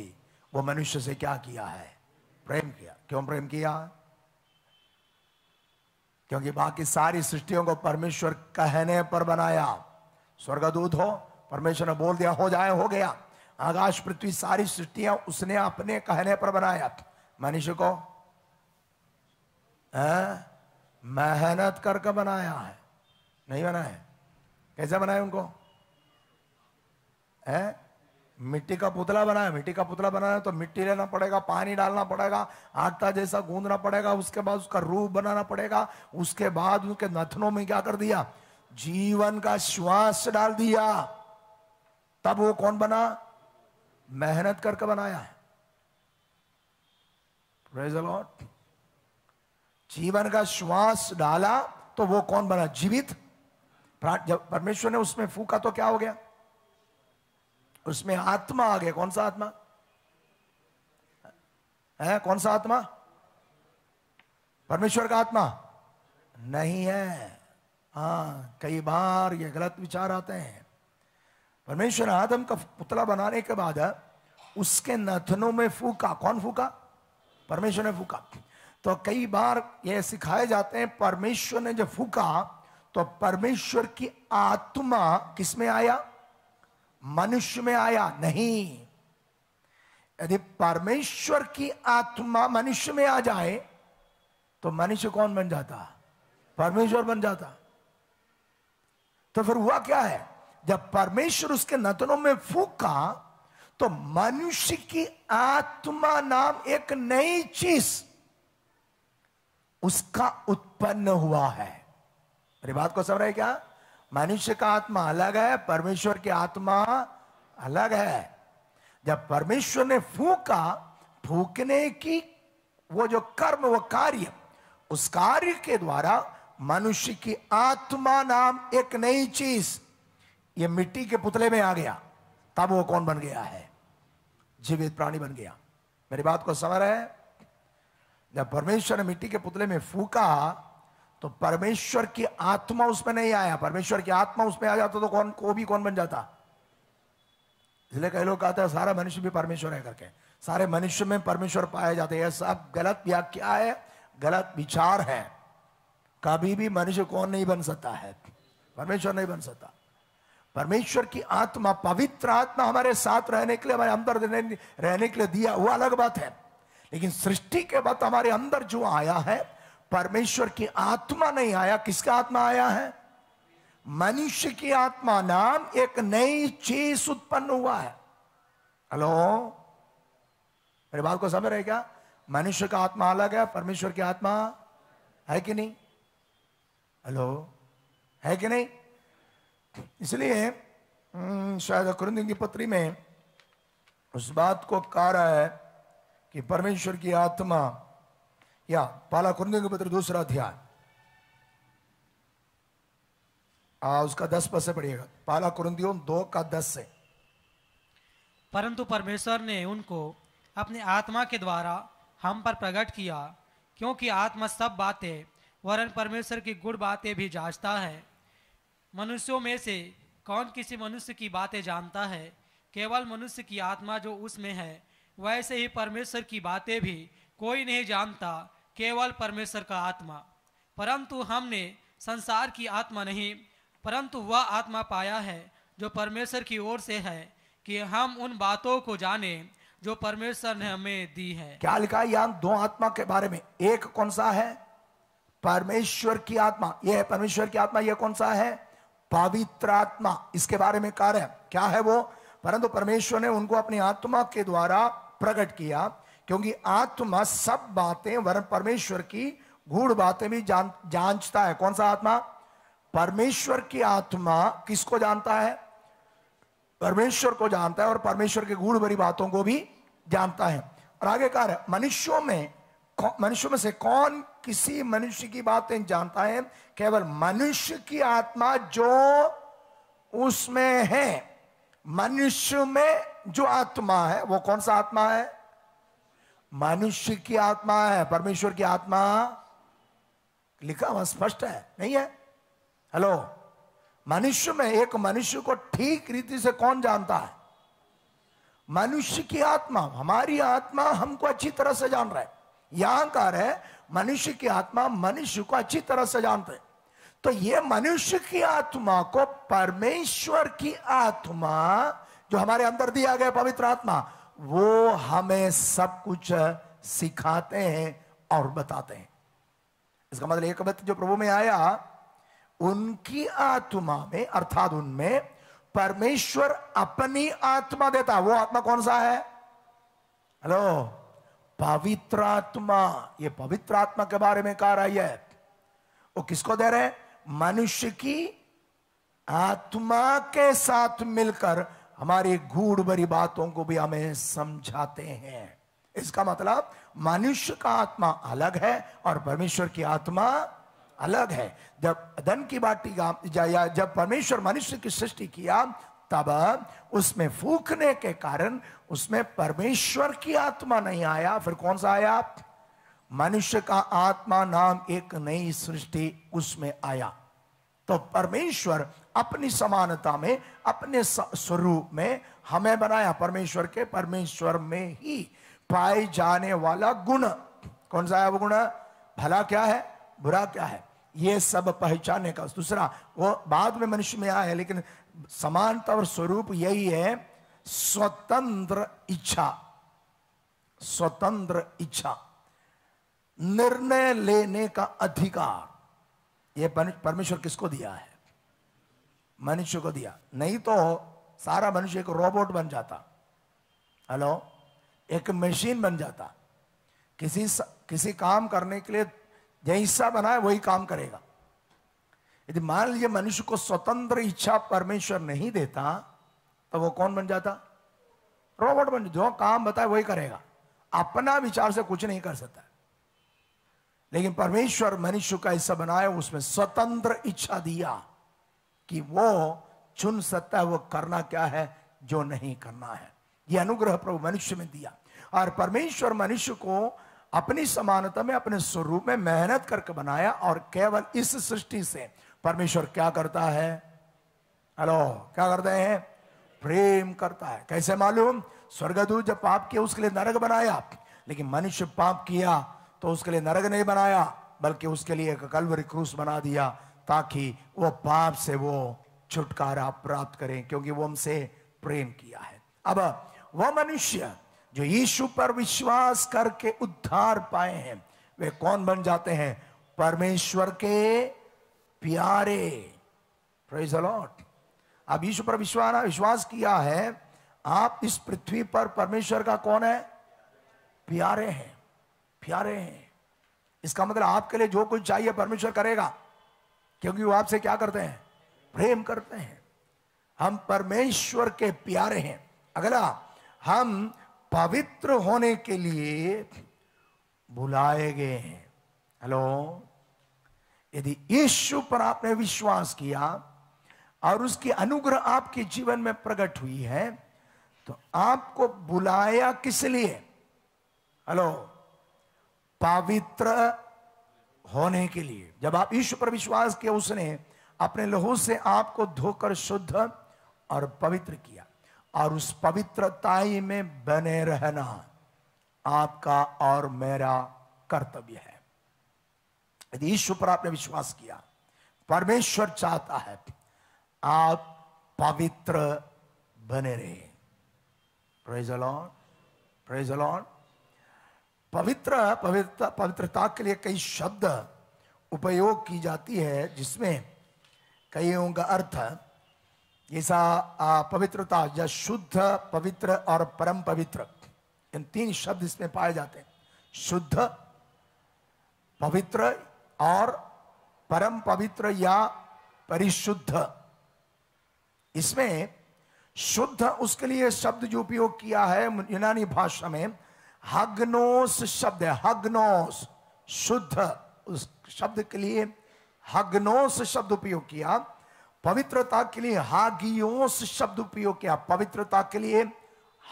वो मनुष्य से क्या किया है प्रेम किया क्यों प्रेम किया क्योंकि बाकी सारी सृष्टियों को परमेश्वर कहने पर बनाया स्वर्गदूत हो परमेश्वर ने बोल दिया हो जाए हो गया आकाश पृथ्वी सारी सृष्टिया उसने अपने कहने पर बनाया मनुष्य को आ, मेहनत करके बनाया है नहीं बनाया कैसे बनाया उनको है मिट्टी का पुतला बनाया मिट्टी का पुतला बनाया तो मिट्टी लेना पड़ेगा पानी डालना पड़ेगा आटा जैसा गूंदना पड़ेगा उसके बाद उसका रूप बनाना पड़ेगा उसके बाद उनके नथनों में क्या कर दिया जीवन का श्वास डाल दिया तब वो कौन बना मेहनत करके बनाया है जीवन का श्वास डाला तो वो कौन बना जीवित जब परमेश्वर ने उसमें फूका तो क्या हो गया उसमें आत्मा आ गया कौन सा आत्मा है कौन सा आत्मा परमेश्वर का आत्मा नहीं है हाँ कई बार ये गलत विचार आते हैं परमेश्वर आदम का पुतला बनाने के बाद उसके नथनों में फूका कौन फूका परमेश्वर ने फूका तो कई बार यह सिखाए जाते हैं परमेश्वर ने जब फूका तो परमेश्वर की आत्मा किसमें आया मनुष्य में आया नहीं यदि परमेश्वर की आत्मा मनुष्य में आ जाए तो मनुष्य कौन बन जाता परमेश्वर बन जाता तो फिर हुआ क्या है जब परमेश्वर उसके नतनों में फूका तो मनुष्य की आत्मा नाम एक नई चीज उसका उत्पन्न हुआ है मेरी बात को समझ रहे क्या मनुष्य का आत्मा अलग है परमेश्वर की आत्मा अलग है जब परमेश्वर ने फूका फूकने की वो जो कर्म वो कार्य उस कार्य के द्वारा मनुष्य की आत्मा नाम एक नई चीज ये मिट्टी के पुतले में आ गया तब वो कौन बन गया है जीवित प्राणी बन गया मेरी बात को समझ रहे हैं जब परमेश्वर ने मिट्टी के पुतले में फूका तो परमेश्वर की आत्मा उसमें नहीं आया परमेश्वर की आत्मा उसमें आ जाता तो कौन को भी कौन बन जाता इसलिए कई लोग कहते हैं सारा मनुष्य भी परमेश्वर है करके सारे मनुष्य में परमेश्वर पाए जाते हैं सब गलत व्याख्या है गलत विचार है कभी भी मनुष्य कौन नहीं बन सकता है परमेश्वर नहीं बन सकता परमेश्वर की आत्मा पवित्र आत्मा हमारे साथ रहने के लिए हमारे अंदर रहने के लिए दिया वो अलग बात है लेकिन सृष्टि के बाद हमारे अंदर जो आया है परमेश्वर की आत्मा नहीं आया किसका आत्मा आया है मनुष्य की आत्मा नाम एक नई चीज उत्पन्न हुआ है हेलो मेरे बात को समझ रहे क्या मनुष्य का आत्मा अलग है परमेश्वर की आत्मा है कि नहीं हेलो है कि नहीं इसलिए हम्म, शायद अकृंद की पत्री में उस बात को कहा रहा है कि परमेश्वर की आत्मा या पाला कुरने के पत्र दूसरा अध्याय आ उसका दस पद से पढ़िएगा पाला कुरंदियों दो का दस से परंतु परमेश्वर ने उनको अपने आत्मा के द्वारा हम पर प्रकट किया क्योंकि आत्मा सब बातें वरन परमेश्वर की गुड़ बातें भी जांचता है मनुष्यों में से कौन किसी मनुष्य की बातें जानता है केवल मनुष्य की आत्मा जो उसमें है वैसे ही परमेश्वर की बातें भी कोई नहीं जानता केवल परमेश्वर का आत्मा परंतु हमने संसार की आत्मा नहीं परंतु वह आत्मा पाया है जो परमेश्वर की ओर से है कि हम उन बातों को जाने जो परमेश्वर ने हमें दी है क्या लिखा है दो आत्मा के बारे में एक कौन सा है परमेश्वर की आत्मा यह है परमेश्वर की आत्मा यह कौन सा है पवित्र आत्मा इसके बारे में कार्य क्या है वो परंतु परमेश्वर ने उनको अपनी आत्मा के द्वारा प्रकट किया क्योंकि आत्मा सब बातें वरन परमेश्वर की गूढ़ बातें भी जान जांचता है कौन सा आत्मा परमेश्वर की आत्मा किसको जानता है परमेश्वर को जानता है और परमेश्वर के गूढ़ भरी बातों को भी जानता है और आगे कार है मनुष्यों में मनुष्य में से कौन किसी मनुष्य की बातें जानता है केवल मनुष्य की आत्मा जो उसमें है मनुष्य में जो आत्मा है वो कौन सा आत्मा है मनुष्य की आत्मा है परमेश्वर की आत्मा लिखा हुआ स्पष्ट है नहीं है हेलो मनुष्य में एक मनुष्य को ठीक रीति से कौन जानता है मनुष्य की आत्मा हमारी आत्मा हमको अच्छी तरह से जान रहा है अहंकार है मनुष्य की आत्मा मनुष्य को अच्छी तरह से जानते हैं तो ये मनुष्य की आत्मा को परमेश्वर की आत्मा जो हमारे अंदर दिया गया पवित्र आत्मा वो हमें सब कुछ सिखाते हैं और बताते हैं इसका मतलब एक व्यक्ति जो प्रभु में आया उनकी आत्मा में अर्थात उनमें परमेश्वर अपनी आत्मा देता वो आत्मा कौन सा है हेलो पवित्र आत्मा ये पवित्र आत्मा के बारे में कह रही है वो किसको दे रहे मनुष्य की आत्मा के साथ मिलकर हमारी गूढ़ भरी बातों को भी हमें समझाते हैं इसका मतलब मनुष्य का आत्मा अलग है और परमेश्वर की आत्मा अलग है जब धन की बाटी जाया जब परमेश्वर मनुष्य की सृष्टि किया तब उसमें फूकने के कारण उसमें परमेश्वर की आत्मा नहीं आया फिर कौन सा आया मनुष्य का आत्मा नाम एक नई सृष्टि उसमें आया तो परमेश्वर अपनी समानता में अपने स्वरूप में हमें बनाया परमेश्वर के परमेश्वर में ही पाए जाने वाला गुण कौन सा है वो गुण भला क्या है बुरा क्या है ये सब पहचाने का दूसरा वो बाद में मनुष्य में आया है लेकिन समानता और स्वरूप यही है स्वतंत्र इच्छा स्वतंत्र इच्छा निर्णय लेने का अधिकार यह परमेश्वर किसको दिया है मनुष्य को दिया नहीं तो सारा मनुष्य एक रोबोट बन जाता हेलो एक मशीन बन जाता किसी स, किसी काम करने के लिए जो हिस्सा बना है वही काम करेगा यदि मान लीजिए मनुष्य को स्वतंत्र इच्छा परमेश्वर नहीं देता तो वो कौन बन जाता रोबोट बन जो काम बताए वही करेगा अपना विचार से कुछ नहीं कर सकता लेकिन परमेश्वर मनुष्य का हिस्सा बनाया उसमें स्वतंत्र इच्छा दिया कि वो चुन सकता है वो करना क्या है जो नहीं करना है यह अनुग्रह प्रभु मनुष्य में दिया और परमेश्वर मनुष्य को अपनी समानता में अपने स्वरूप में मेहनत करके बनाया और केवल इस सृष्टि से परमेश्वर क्या करता है हेलो क्या करते हैं प्रेम करता है कैसे मालूम स्वर्गदूत जब पाप किया उसके लिए नरक बनाया लेकिन मनुष्य पाप किया तो उसके लिए नरक नहीं बनाया बल्कि उसके लिए एक कलवरी क्रूस बना दिया ताकि वो पाप से वो छुटकारा प्राप्त करें क्योंकि वो हमसे प्रेम किया है अब वह मनुष्य जो यीशु पर विश्वास करके उद्धार पाए हैं वे कौन बन जाते हैं परमेश्वर के प्यारे प्रेज लॉट अब ईश्वर पर विश्वास विश्वास किया है आप इस पृथ्वी पर परमेश्वर का कौन है प्यारे हैं प्यारे हैं इसका मतलब आपके लिए जो कुछ चाहिए परमेश्वर करेगा क्योंकि वो आपसे क्या करते हैं प्रेम करते हैं हम परमेश्वर के प्यारे हैं अगला हम पवित्र होने के लिए बुलाए गए हैं हेलो यदि यीशु पर आपने विश्वास किया और उसकी अनुग्रह आपके जीवन में प्रकट हुई है तो आपको बुलाया किस लिए हेलो पवित्र होने के लिए जब आप ईश्वर पर विश्वास किया उसने अपने लहू से आपको धोकर शुद्ध और पवित्र किया और उस पवित्रताई में बने रहना आपका और मेरा कर्तव्य है यदि ईश्वर पर आपने विश्वास किया परमेश्वर चाहता है आप पवित्र बने रहे प्रेज पवित्र पवित्रता पवित्रता के लिए कई शब्द उपयोग की जाती है जिसमें कईयों का अर्थ जैसा पवित्रता या शुद्ध पवित्र और परम पवित्र इन तीन शब्द इसमें पाए जाते हैं शुद्ध पवित्र और परम पवित्र या परिशुद्ध इसमें शुद्ध उसके लिए शब्द जो उपयोग किया है यूनानी भाषा में हग्नोस शब्द है हग्नोस शुद्ध उस शब्द के लिए हग्नोस शब्द उपयोग किया पवित्रता के लिए हागियोस शब्द उपयोग किया पवित्रता के लिए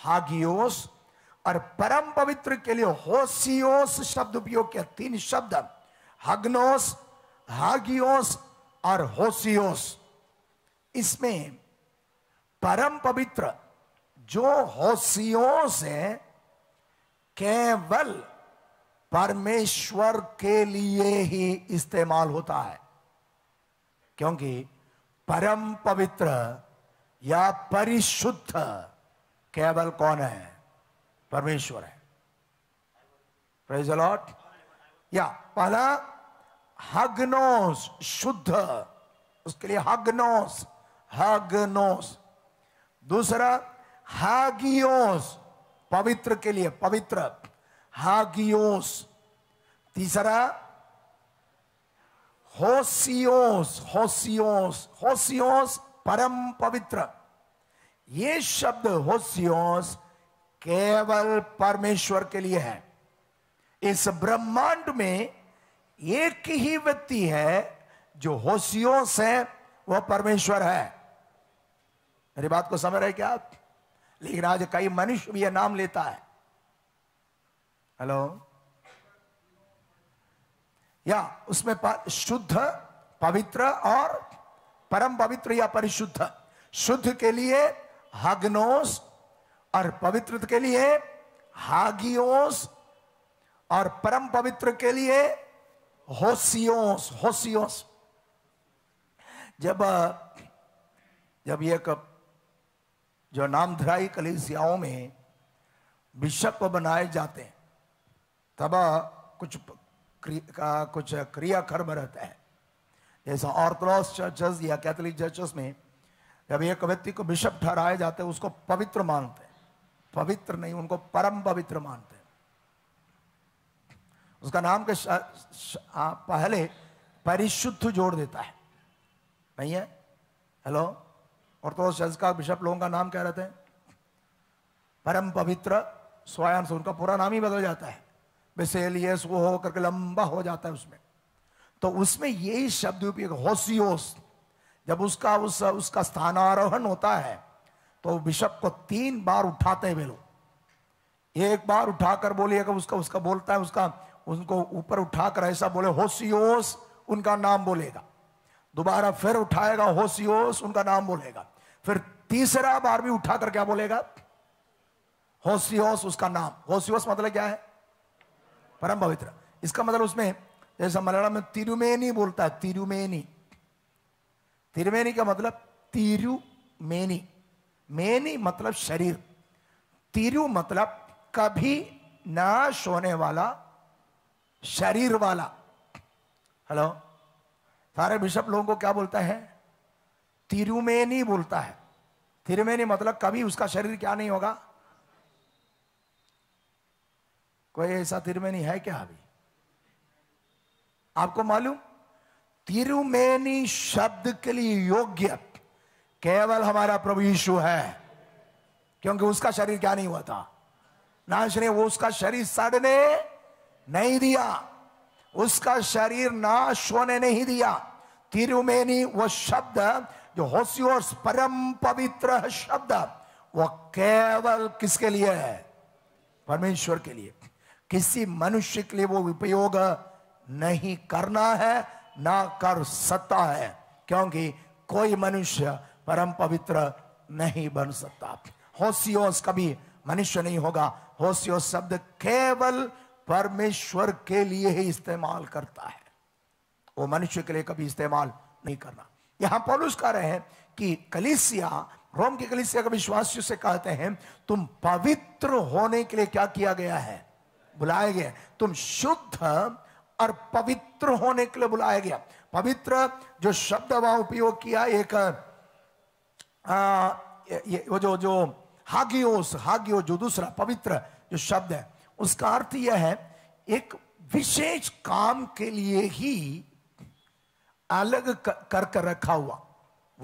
हागियोस और परम पवित्र के लिए होसियोस शब्द उपयोग किया तीन शब्द हग्नोस हागियोस और होसियोस इसमें परम पवित्र जो हौसियों से केवल परमेश्वर के लिए ही इस्तेमाल होता है क्योंकि परम पवित्र या परिशुद्ध केवल कौन है परमेश्वर है प्रेज या पहला हग्नोस शुद्ध उसके लिए हग्नोस हग्नोस दूसरा हागियोस पवित्र के लिए पवित्र हागियोस तीसरा होसियोस होसियोस होसियोस परम पवित्र ये शब्द होसियोस केवल परमेश्वर के लिए है इस ब्रह्मांड में एक ही व्यक्ति है जो होशियोस है वह परमेश्वर है मेरी बात को समझ रहे क्या आप लेकिन आज कई मनुष्य भी यह नाम लेता है हेलो या उसमें शुद्ध पवित्र और परम पवित्र या परिशुद्ध शुद्ध के लिए हग्नोस और पवित्र के लिए हागियोस और परम पवित्र के लिए होसियोस होसियोस जब जब ये कब जो नामधराई कलीसियाओं में बिशप बनाए जाते हैं तब कुछ का कुछ क्रियाकर्म रहता है जैसे ऑर्थोडॉक्स चर्चेस या कैथोलिक चर्चेस में जब एक व्यक्ति को बिशप ठहराए जाते हैं उसको पवित्र मानते हैं पवित्र नहीं उनको परम पवित्र मानते हैं उसका नाम के शा, शा, पहले परिशुद्ध जोड़ देता है नहीं है हेलो ऑर्थोडॉक्स तो का बिशप लोगों का नाम क्या रहते हैं परम पवित्र स्वयं से उनका पूरा नाम ही बदल जाता है बेसेलियस वो होकर लंबा हो जाता है उसमें तो उसमें यही शब्द उपयोग होसियोस जब उसका उस उसका स्थानारोहण होता है तो बिशप को तीन बार उठाते हैं वे लोग एक बार उठाकर बोलिएगा उसका उसका बोलता है उसका उनको ऊपर उठाकर ऐसा बोले होसियोस उनका नाम बोलेगा दोबारा फिर उठाएगा होसियोस उनका नाम बोलेगा फिर तीसरा बार भी उठाकर क्या बोलेगा होशी होश उसका नाम होशी होश मतलब क्या है परम पवित्र इसका मतलब उसमें जैसा मलयालम में तिरुमेनी बोलता है तिरुमेनी तिरुमेनी का मतलब तिरुमेनी मेनी मतलब शरीर तिरु मतलब कभी नाश होने वाला शरीर वाला हेलो सारे बिशप लोगों को क्या बोलता है तिरुमेनी बोलता है तिरुमेनी मतलब कभी उसका शरीर क्या नहीं होगा कोई ऐसा तिरुमेनी है क्या अभी आपको मालूम तिरुमेनी शब्द के लिए योग्य केवल हमारा प्रभु यीशु है क्योंकि उसका शरीर क्या नहीं हुआ था नाश ने वो उसका शरीर सड़ने नहीं दिया उसका शरीर नाश होने नहीं दिया तिरुमेनी वो शब्द जो होसी और परम पवित्र शब्द वो केवल किसके लिए है परमेश्वर के लिए किसी मनुष्य के लिए वो उपयोग नहीं करना है ना कर सकता है क्योंकि कोई मनुष्य परम पवित्र नहीं बन सकता होशियोस कभी मनुष्य नहीं होगा होशियोस शब्द केवल परमेश्वर के लिए ही इस्तेमाल करता है वो मनुष्य के लिए कभी इस्तेमाल नहीं करना यहां पौलुस कह रहे हैं कि कलिसिया रोम की कलिसिया का विश्वासियों से कहते हैं तुम पवित्र होने के लिए क्या किया गया है बुलाया गया तुम शुद्ध और पवित्र होने के लिए बुलाया गया पवित्र जो शब्द वहां उपयोग किया एक आ, ये, वो जो जो हागियोस हागियो जो दूसरा पवित्र जो शब्द है उसका अर्थ यह है एक विशेष काम के लिए ही अलग कर कर रखा हुआ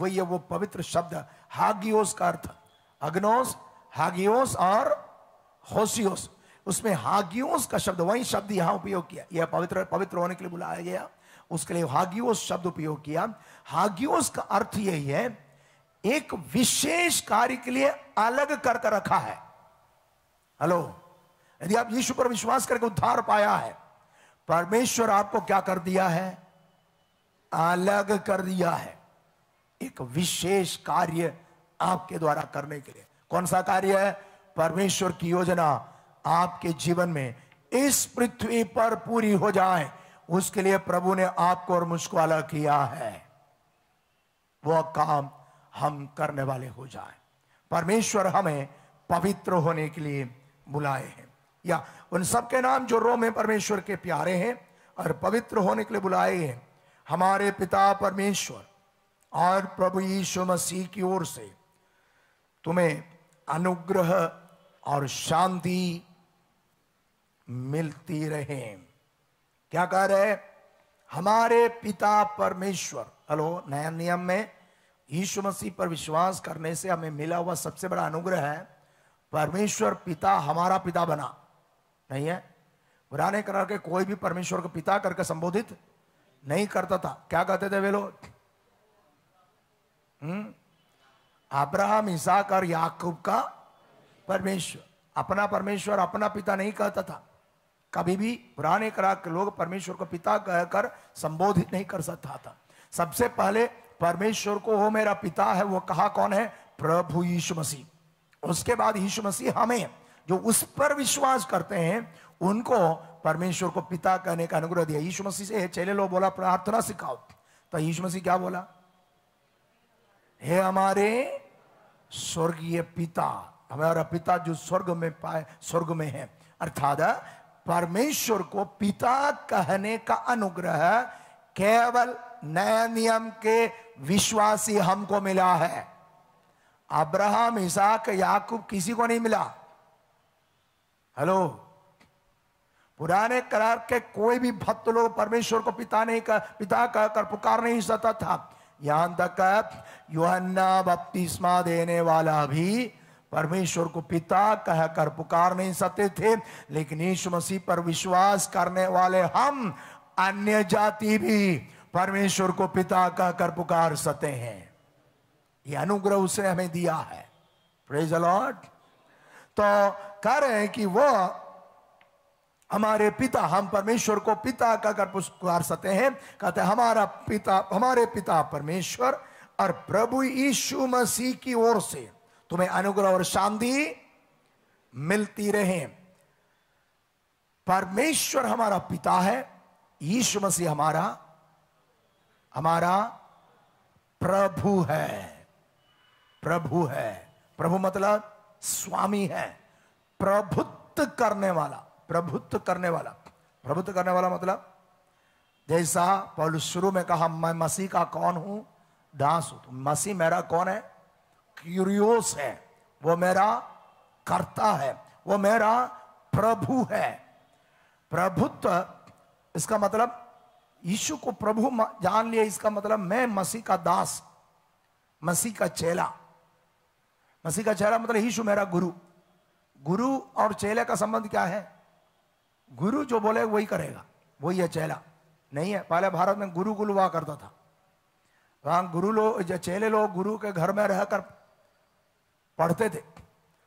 वही है वो पवित्र शब्द हागियोस का अर्थ अग्नोस हागियोस और होसियोस उसमें हागियोस का शब्द वही शब्द यहां उपयोग किया यह पवित्र पवित्र होने के लिए बुलाया गया उसके लिए हागियोस शब्द उपयोग किया हागियोस का अर्थ यही है एक विशेष कार्य के लिए अलग कर कर रखा है हेलो यदि आप यीशु पर विश्वास करके उद्धार पाया है परमेश्वर आपको क्या कर दिया है अलग कर दिया है एक विशेष कार्य आपके द्वारा करने के लिए कौन सा कार्य है परमेश्वर की योजना आपके जीवन में इस पृथ्वी पर पूरी हो जाए उसके लिए प्रभु ने आपको और मुझको अलग किया है वह काम हम करने वाले हो जाए परमेश्वर हमें पवित्र होने के लिए बुलाए हैं या उन सब के नाम जो रोम में परमेश्वर के प्यारे हैं और पवित्र होने के लिए बुलाए हैं हमारे पिता परमेश्वर और प्रभु यीशु मसीह की ओर से तुम्हें अनुग्रह और शांति मिलती रहे क्या कह रहे हमारे पिता परमेश्वर हेलो नया नियम में यीशु मसीह पर विश्वास करने से हमें मिला हुआ सबसे बड़ा अनुग्रह है परमेश्वर पिता हमारा पिता बना नहीं है पुराने करार के कोई भी परमेश्वर को पिता करके संबोधित नहीं करता था क्या कहते थे वे लोग हम्म? अब्राहम इसाक और याकूब का परमेश्वर अपना परमेश्वर अपना पिता नहीं कहता था कभी भी पुराने करा के लोग परमेश्वर को पिता कहकर संबोधित नहीं कर सकता था सबसे पहले परमेश्वर को वो मेरा पिता है वो कहा कौन है प्रभु यीशु मसीह उसके बाद यीशु मसीह हमें जो उस पर विश्वास करते हैं उनको परमेश्वर को पिता कहने का अनुग्रह दिया यीशु मसीह से चले लो बोला प्रार्थना सिखाओ तो यीशु मसीह क्या बोला हे हमारे स्वर्गीय पिता हमारा पिता जो स्वर्ग में पाए स्वर्ग में है अर्थात परमेश्वर को पिता कहने का अनुग्रह केवल नया नियम के विश्वासी हमको मिला है अब्राहम इसाक याकूब किसी को नहीं मिला हेलो पुराने करार के कोई भी भक्त लोग परमेश्वर को पिता नहीं कर पिता कहकर कर पुकार नहीं सकता था यहां तक युहन्ना बपतिस्मा देने वाला भी परमेश्वर को पिता कह कर पुकार नहीं सकते थे लेकिन यीशु मसीह पर विश्वास करने वाले हम अन्य जाति भी परमेश्वर को पिता कह कर पुकार सकते हैं ये अनुग्रह उसने हमें दिया है प्रेज लॉर्ड तो कह रहे हैं कि वह हमारे पिता हम परमेश्वर को पिता का कर पुरस्कार सकते हैं कहते हैं हमारा पिता हमारे पिता परमेश्वर और प्रभु यीशु मसीह की ओर से तुम्हें अनुग्रह और शांति मिलती रहे परमेश्वर हमारा पिता है यीशु मसीह हमारा हमारा प्रभु है प्रभु है प्रभु मतलब स्वामी है प्रभुत्व करने वाला प्रभुत्व करने वाला प्रभुत्व करने वाला मतलब जैसा पहले शुरू में कहा मैं मसीह का कौन हूं दास हूं तो मसीह मेरा कौन है क्यूरियोस है वो मेरा करता है वो मेरा प्रभु है प्रभुत्व इसका मतलब यीशु को प्रभु जान लिए इसका मतलब मैं मसीह का दास मसीह का चेला मसीह का चेला मतलब यीशु मेरा गुरु गुरु और चेले का संबंध क्या है गुरु जो बोले वही करेगा वही है चेला नहीं है पहले भारत में गुरुकुल हुआ करता था वहां गुरु लोग चेले लोग गुरु के घर में रहकर पढ़ते थे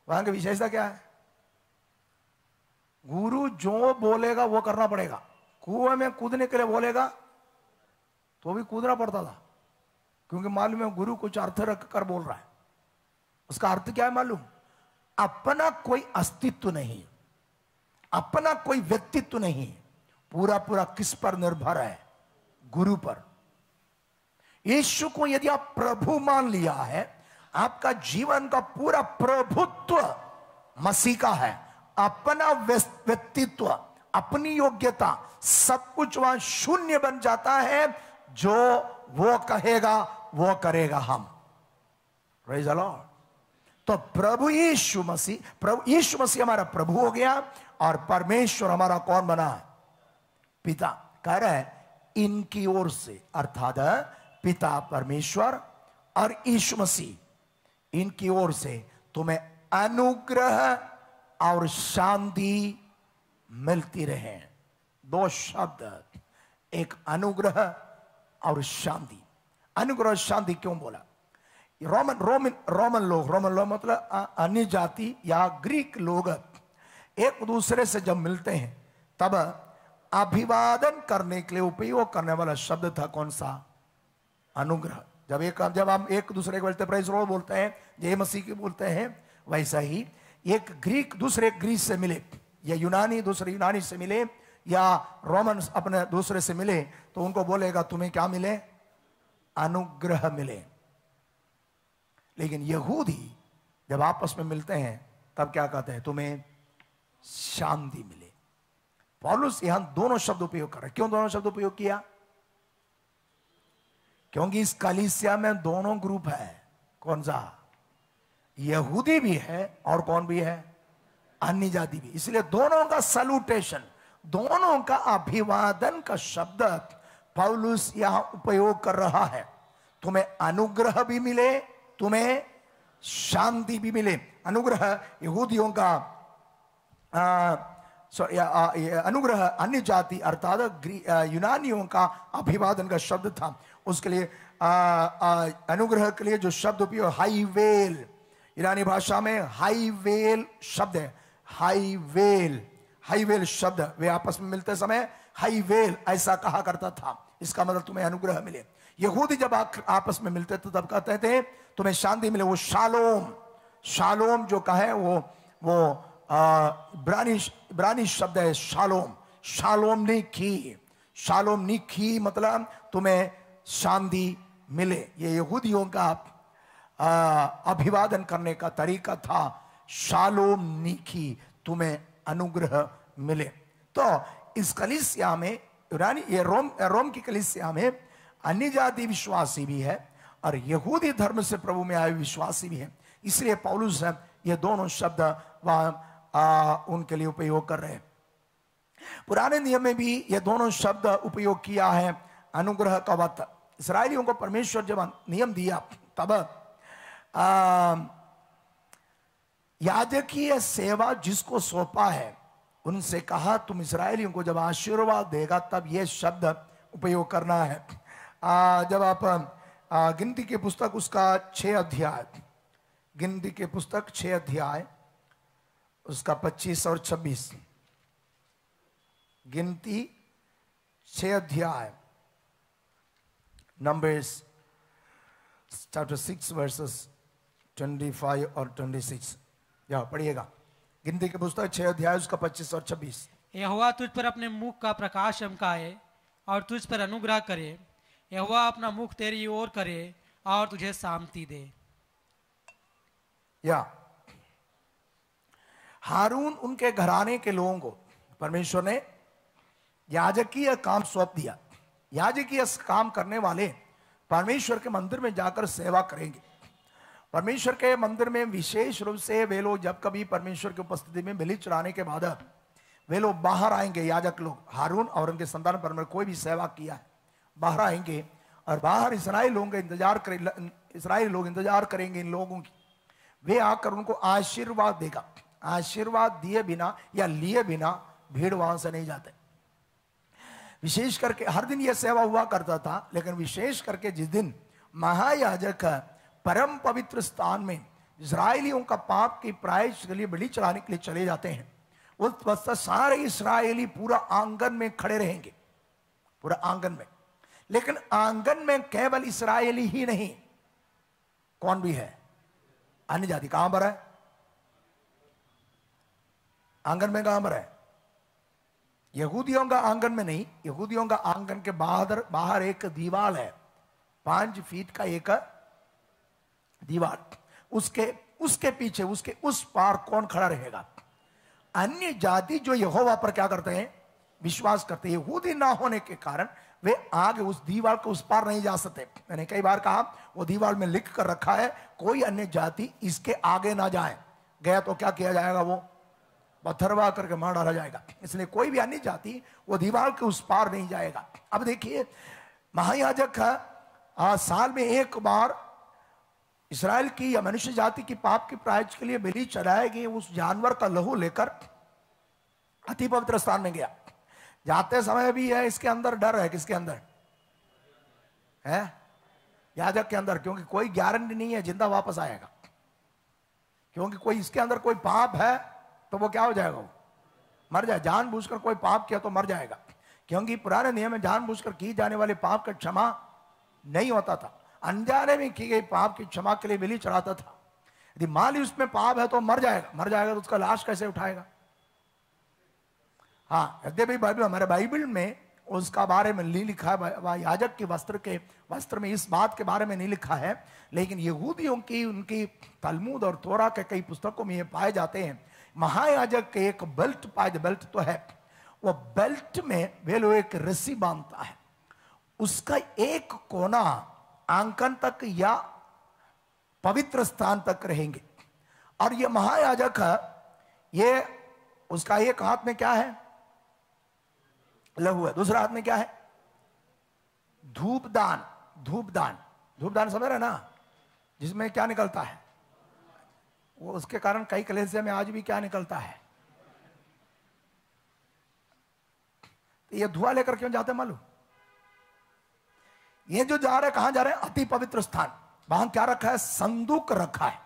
वहां की विशेषता क्या है गुरु जो बोलेगा वो करना पड़ेगा कुएं में कूदने के लिए बोलेगा तो भी कूदना पड़ता था क्योंकि मालूम है गुरु कुछ अर्थ रख कर बोल रहा है उसका अर्थ क्या है मालूम अपना कोई अस्तित्व नहीं अपना कोई व्यक्तित्व नहीं पूरा पूरा किस पर निर्भर है गुरु पर यीशु को यदि आप प्रभु मान लिया है आपका जीवन का पूरा प्रभुत्व मसीह का है अपना व्यक्तित्व अपनी योग्यता सब कुछ वहां शून्य बन जाता है जो वो कहेगा वो करेगा हम तो प्रभु यीशु मसीह प्रभु यीशु मसीह हमारा प्रभु हो गया और परमेश्वर हमारा कौन बना पिता कह रहे हैं इनकी ओर से अर्थात पिता परमेश्वर और ईशु मसीह इनकी ओर से तुम्हें अनुग्रह और शांति मिलती रहे दो शब्द एक अनुग्रह और शांति अनुग्रह शांति क्यों बोला रोमन रोमन रोमन लोग रोमन लोग मतलब अन्य जाति या ग्रीक लोग एक दूसरे से जब मिलते हैं तब अभिवादन करने के लिए उपयोग करने वाला शब्द था कौन सा अनुग्रह जब एक जब हम एक दूसरे को बोलते प्रेस रोड बोलते हैं जय मसीह की बोलते हैं वैसा ही एक ग्रीक दूसरे ग्रीस से मिले या यूनानी दूसरे यूनानी से मिले या रोमन अपने दूसरे से मिले तो उनको बोलेगा तुम्हें क्या मिले अनुग्रह मिले लेकिन यहूदी जब आपस में मिलते हैं तब क्या कहते हैं तुम्हें शांति मिले पॉलुस यहां दोनों शब्द उपयोग कर रहे क्यों दोनों शब्द उपयोग किया क्योंकि इस कलिसिया में दोनों ग्रुप है कौन सा यहूदी भी है और कौन भी है अन्य जाति भी इसलिए दोनों का सल्यूटेशन दोनों का अभिवादन का शब्द पौलुस यहां उपयोग कर रहा है तुम्हें अनुग्रह भी मिले तुम्हें शांति भी मिले अनुग्रह यहूदियों का अनुग्रह अन्य जाति अर्थात यूनानियों का अभिवादन का शब्द था उसके लिए अनुग्रह के लिए जो शब्द उपयोग हाई वेल ईरानी भाषा में हाई वेल शब्द है हाई वेल हाई वेल शब्द वे आपस में मिलते समय हाई वेल ऐसा कहा करता था इसका मतलब तुम्हें अनुग्रह मिले यहूदी जब आपस में मिलते थे तब कहते थे तुम्हें शांति मिले वो शालोम शालोम जो कहे वो वो ब्रानी इब्रानी शब्द है शालोम शालोम ने की शालोम ने की मतलब तुम्हें शांति मिले ये यहूदियों का अभिवादन करने का तरीका था शालोम निखी तुम्हें अनुग्रह मिले तो इस कलिसिया में रानी ये रोम रोम की कलिसिया में अन्य जाति विश्वासी भी है और यहूदी धर्म से प्रभु में आए विश्वासी भी है इसलिए पौलुस ये दोनों शब्द वहां आ, उनके लिए उपयोग कर रहे हैं पुराने नियम में भी ये दोनों शब्द उपयोग किया है अनुग्रह कवत इसराइलियों को परमेश्वर जब नियम दिया तब याजकीय सेवा जिसको सौंपा है उनसे कहा तुम इसराइलियों को जब आशीर्वाद देगा तब यह शब्द उपयोग करना है आ, जब आप गिनती की पुस्तक उसका छे अध्याय गिनती के पुस्तक छः अध्याय उसका 25 और 26 गिनती छ अध्याय नंबर्स चैप्टर सिक्स वर्सेस 25 और 26 या पढ़िएगा गिनती के पुस्तक छह अध्याय उसका 25 और 26 यह हुआ तुझ पर अपने मुख का प्रकाश चमकाए और तुझ पर अनुग्रह करे यह हुआ अपना मुख तेरी ओर करे और तुझे शांति दे या yeah. हारून उनके घराने के लोगों को परमेश्वर ने याजकीय काम सौंप दिया याजकीय काम करने वाले परमेश्वर के मंदिर में जाकर सेवा करेंगे परमेश्वर के मंदिर में विशेष रूप से वे लोग जब कभी परमेश्वर की उपस्थिति में बिली चुराने के बाद वे लोग बाहर आएंगे याजक लोग हारून और उनके संतान पर कोई भी सेवा किया है बाहर आएंगे और बाहर इसराइल लोगों का इंतजार करें इसराइल लोग इंतजार करेंगे इन लोगों की वे आकर उनको आशीर्वाद देगा आशीर्वाद दिए बिना या लिए बिना भीड़ वहां से नहीं जाते विशेष करके हर दिन यह सेवा हुआ करता था लेकिन विशेष करके जिस दिन महायाजक परम पवित्र स्थान में इसराइलियों का पाप की प्रायश के लिए बड़ी चलाने के लिए चले जाते हैं उस वक्त सारे इसराइली पूरा आंगन में खड़े रहेंगे पूरा आंगन में लेकिन आंगन में केवल इसराइली ही नहीं कौन भी है अन्य जाति कहां पर है आंगन में कहां पर है यहूदियों का आंगन में नहीं यहूदियों का आंगन के बाहर बाहर एक दीवार है पांच फीट का एक दीवार उसके उसके पीछे उसके उस पार कौन खड़ा रहेगा अन्य जाति जो यहोवा पर क्या करते हैं विश्वास करते हैं यहूदी ना होने के कारण वे आगे उस दीवार को उस पार नहीं जा सकते मैंने कई बार कहा वो दीवार में लिख कर रखा है कोई अन्य जाति इसके आगे ना जाए गया तो क्या किया जाएगा वो पत्थरवा करके मार डाला जाएगा इसलिए कोई भी अन्य जाति वो दीवार के उस पार नहीं जाएगा अब देखिए महायाजक आज साल में एक बार इसराइल की या मनुष्य जाति की पाप की प्रायज के लिए बिली चढ़ाएगी उस जानवर का लहू लेकर अति पवित्र स्थान में गया जाते समय भी है इसके अंदर डर है किसके अंदर है याजक के अंदर क्योंकि कोई गारंटी नहीं है जिंदा वापस आएगा क्योंकि कोई इसके अंदर कोई पाप है तो वो क्या हो जाएगा वो मर जाए जानबूझकर कोई पाप किया तो मर जाएगा क्योंकि पुराने नियम में जानबूझकर की जाने वाले पाप का क्षमा नहीं होता था अनजाने में की गई पाप की क्षमा के लिए बिली चढ़ाता था यदि मान ली उसमें पाप है तो मर जाएगा मर जाएगा तो उसका लाश कैसे उठाएगा हाँ यद्य बाइबल हमारे बाइबल में उसका बारे में नहीं लिखा है याजक के वस्त्र के वस्त्र में इस बात के बारे में नहीं लिखा है लेकिन यहूदियों की उनकी तलमूद और तोरा के कई पुस्तकों में ये पाए जाते हैं महायाजक के एक बेल्ट पाए बेल्ट तो है वह बेल्ट में वे लोग एक रस्सी बांधता है उसका एक कोना आंकन तक या पवित्र स्थान तक रहेंगे और ये महायाजक ये उसका एक हाथ में क्या है लहू है दूसरा हाथ में क्या है धूपदान धूपदान धूपदान समझ रहे ना जिसमें क्या निकलता है वो उसके कारण कई कलेसिया में आज भी क्या निकलता है तो ये धुआं लेकर क्यों जाते मालूम ये जो जा रहे कहां जा रहे अति पवित्र स्थान वहां क्या रखा है संदूक रखा है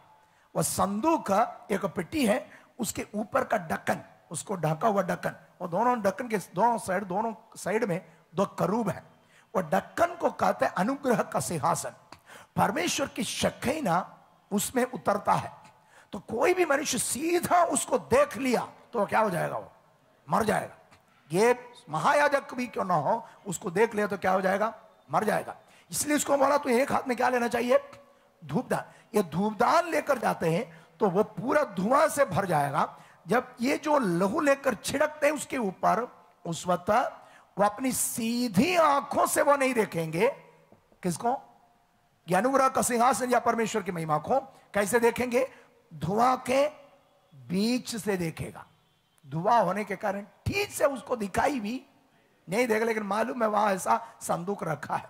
वह संदूक एक पिट्टी है उसके ऊपर का डक्कन उसको ढका हुआ डक्कन और दोनों डक्कन के दोनों साइड दोनों साइड में दो करूब है वह डक्कन को कहते हैं अनुग्रह का सिंहासन परमेश्वर की शखना उसमें उतरता है तो कोई भी मनुष्य सीधा उसको देख लिया तो क्या हो जाएगा वो मर जाएगा ये महायाजक भी क्यों ना हो उसको देख लिया तो क्या हो जाएगा मर जाएगा इसलिए उसको बोला तो एक हाथ में क्या लेना चाहिए धूपदान ये धूपदान लेकर जाते हैं तो वो पूरा धुआं से भर जाएगा जब ये जो लहू लेकर छिड़कते हैं उसके ऊपर उस वक्त वो अपनी सीधी आंखों से वो नहीं देखेंगे किसको ज्ञानुग्रह का सिंहासन या परमेश्वर की महिमा को कैसे देखेंगे धुआं के बीच से देखेगा धुआं होने के कारण ठीक से उसको दिखाई भी नहीं देगा लेकिन मालूम है वहां ऐसा संदूक रखा है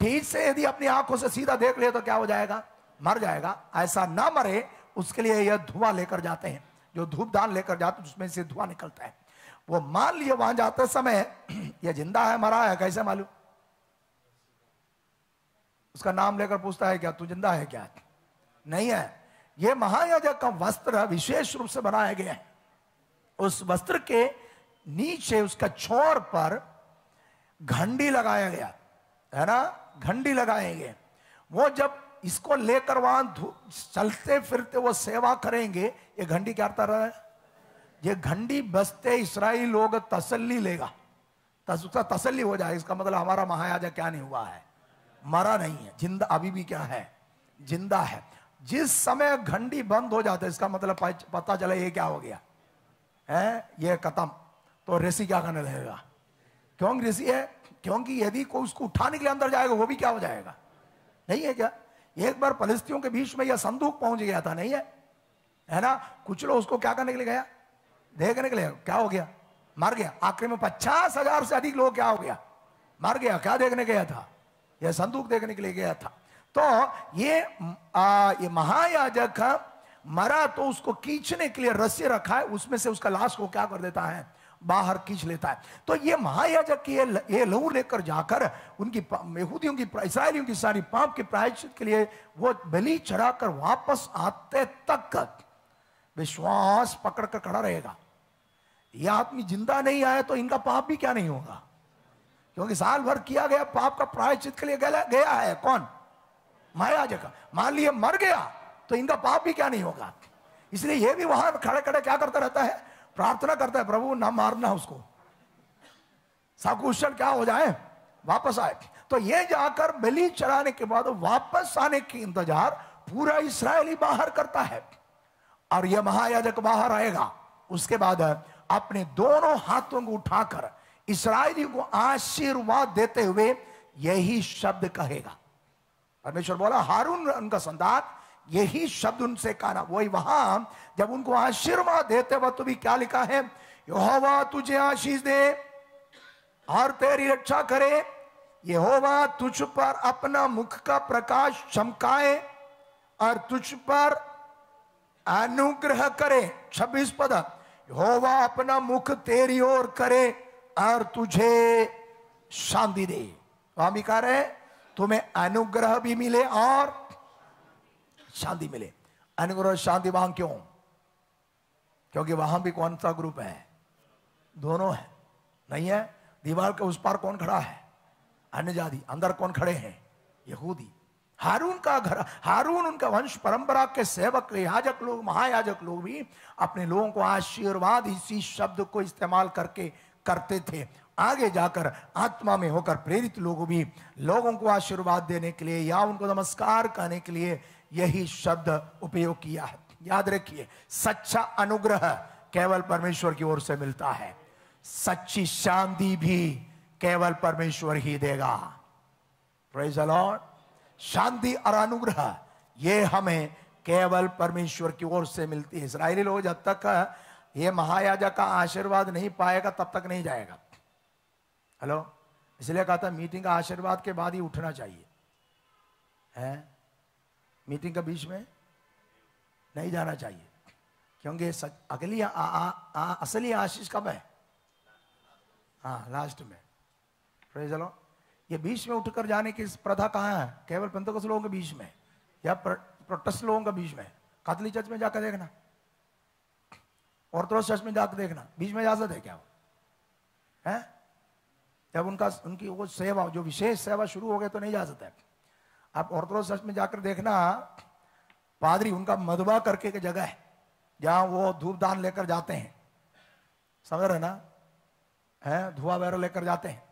ठीक से यदि अपनी आंखों से सीधा देख ले तो क्या हो जाएगा मर जाएगा ऐसा ना मरे उसके लिए यह धुआं लेकर जाते हैं जो धूप दान लेकर जाते उसमें से धुआं निकलता है वो मान लिए वहां जाते समय *clears throat* यह जिंदा है मरा है कैसे मालूम उसका नाम लेकर पूछता है क्या तू जिंदा है क्या नहीं है यह महायाजक का वस्त्र विशेष रूप से बनाया गया है उस वस्त्र के नीचे उसका छोर पर घंटी लगाया गया है ना घंटी लगाए गए वो जब इसको लेकर वहां चलते फिरते वो सेवा करेंगे ये घंटी क्या रहा है ये घंटी बसते इसराइल लोग तसल्ली लेगा तस, उसका तसल्ली हो जाए इसका मतलब हमारा महायाजा क्या नहीं हुआ है मरा नहीं है जिंदा अभी भी क्या है जिंदा है जिस समय घंटी बंद हो जाता है इसका मतलब पता चला ये क्या हो गया है ये खत्म तो ऋषि क्या करने लगेगा क्यों ऋषि है क्योंकि यदि कोई उसको उठाने के लिए अंदर जाएगा वो भी क्या हो जाएगा नहीं है क्या एक बार फलिस्तियों के बीच में यह संदूक पहुंच गया था नहीं है है ना कुछ लोग उसको क्या करने के लिए गया देखने के लिए क्या हो गया मर गया आखिर में पचास हजार से अधिक लोग क्या हो गया मर गया क्या देखने गया था यह संदूक देखने के लिए गया था तो ये आ, ये महायाजक मरा तो उसको खींचने के लिए रस्सी रखा है उसमें से उसका लाश को क्या कर देता है बाहर खींच लेता है तो ये महायाजक ये ये लहू लेकर जाकर उनकी मेहूदियों की इसराइलियों की सारी पाप के प्रायश्चित के लिए वो बलि चढ़ाकर वापस आते तक विश्वास पकड़कर खड़ा रहेगा यह आदमी जिंदा नहीं आया तो इनका पाप भी क्या नहीं होगा क्योंकि साल भर किया गया पाप का प्रायश्चित के लिए गया है कौन माया जगह मान लिया मर गया तो इनका पाप भी क्या नहीं होगा इसलिए ये भी वहां खड़े खड़े क्या करता रहता है प्रार्थना करता है प्रभु ना मारना उसको साकुशल क्या हो जाए वापस आए तो ये जाकर बलि चढ़ाने के बाद वापस आने की इंतजार पूरा इसराइली बाहर करता है और यह महायाजक बाहर आएगा उसके बाद अपने दोनों हाथों को उठाकर इसराइली को आशीर्वाद देते हुए यही शब्द कहेगा परमेश्वर बोला हारून उनका संतान यही शब्द उनसे कहना वही वहां जब उनको आशीर्वाद देते वक्त भी क्या लिखा है यहोवा तुझे आशीष दे और तेरी रक्षा करे यहोवा तुझ पर अपना मुख का प्रकाश चमकाए और तुझ पर अनुग्रह करे छब्बीस पद यहोवा अपना मुख तेरी ओर करे और तुझे शांति दे तो भी कह रहे हैं तुम्हें अनुग्रह भी मिले और शांति मिले अनुग्रह शांति वहां क्यों क्योंकि वहां भी कौन सा ग्रुप है दोनों है नहीं है दीवार के उस पार कौन खड़ा है अन्य जाति अंदर कौन खड़े हैं यहूदी हारून का घर हारून उनका वंश परंपरा के सेवक याजक लोग महायाजक लोग भी अपने लोगों को आशीर्वाद इसी शब्द को इस्तेमाल करके करते थे आगे जाकर आत्मा में होकर प्रेरित लोगों भी लोगों को आशीर्वाद देने के लिए या उनको नमस्कार करने के लिए यही शब्द उपयोग किया है याद रखिए सच्चा अनुग्रह केवल परमेश्वर की ओर से मिलता है सच्ची शांति भी केवल परमेश्वर ही देगा शांति और अनुग्रह ये हमें केवल परमेश्वर की ओर से मिलती है इसराइली लोग जब तक ये महायाजा का आशीर्वाद नहीं पाएगा तब तक नहीं जाएगा हेलो इसलिए कहा था मीटिंग का आशीर्वाद के बाद ही उठना चाहिए हैं मीटिंग के बीच में नहीं जाना चाहिए क्योंकि अगली आ, आ, आ, असली आशीष कब है हाँ लास्ट में चलो ये बीच में उठकर जाने की प्रथा कहाँ है केवल पंतकस लोगों के बीच में या प्रोटेस्ट लोगों के बीच में कातली चर्च में जाकर देखना ऑर्थोडॉक्स चर्च में जाकर देखना बीच में इजाजत है क्या वो है जब उनका उनकी वो सेवा जो विशेष सेवा शुरू हो गए तो नहीं जा सकता है आप ऑर्थोडॉक्स चर्च में जाकर देखना पादरी उनका मधुबा करके के जगह है जहां वो धूप दान लेकर जाते हैं समझ रहे ना है धुआं वगैरह लेकर जाते हैं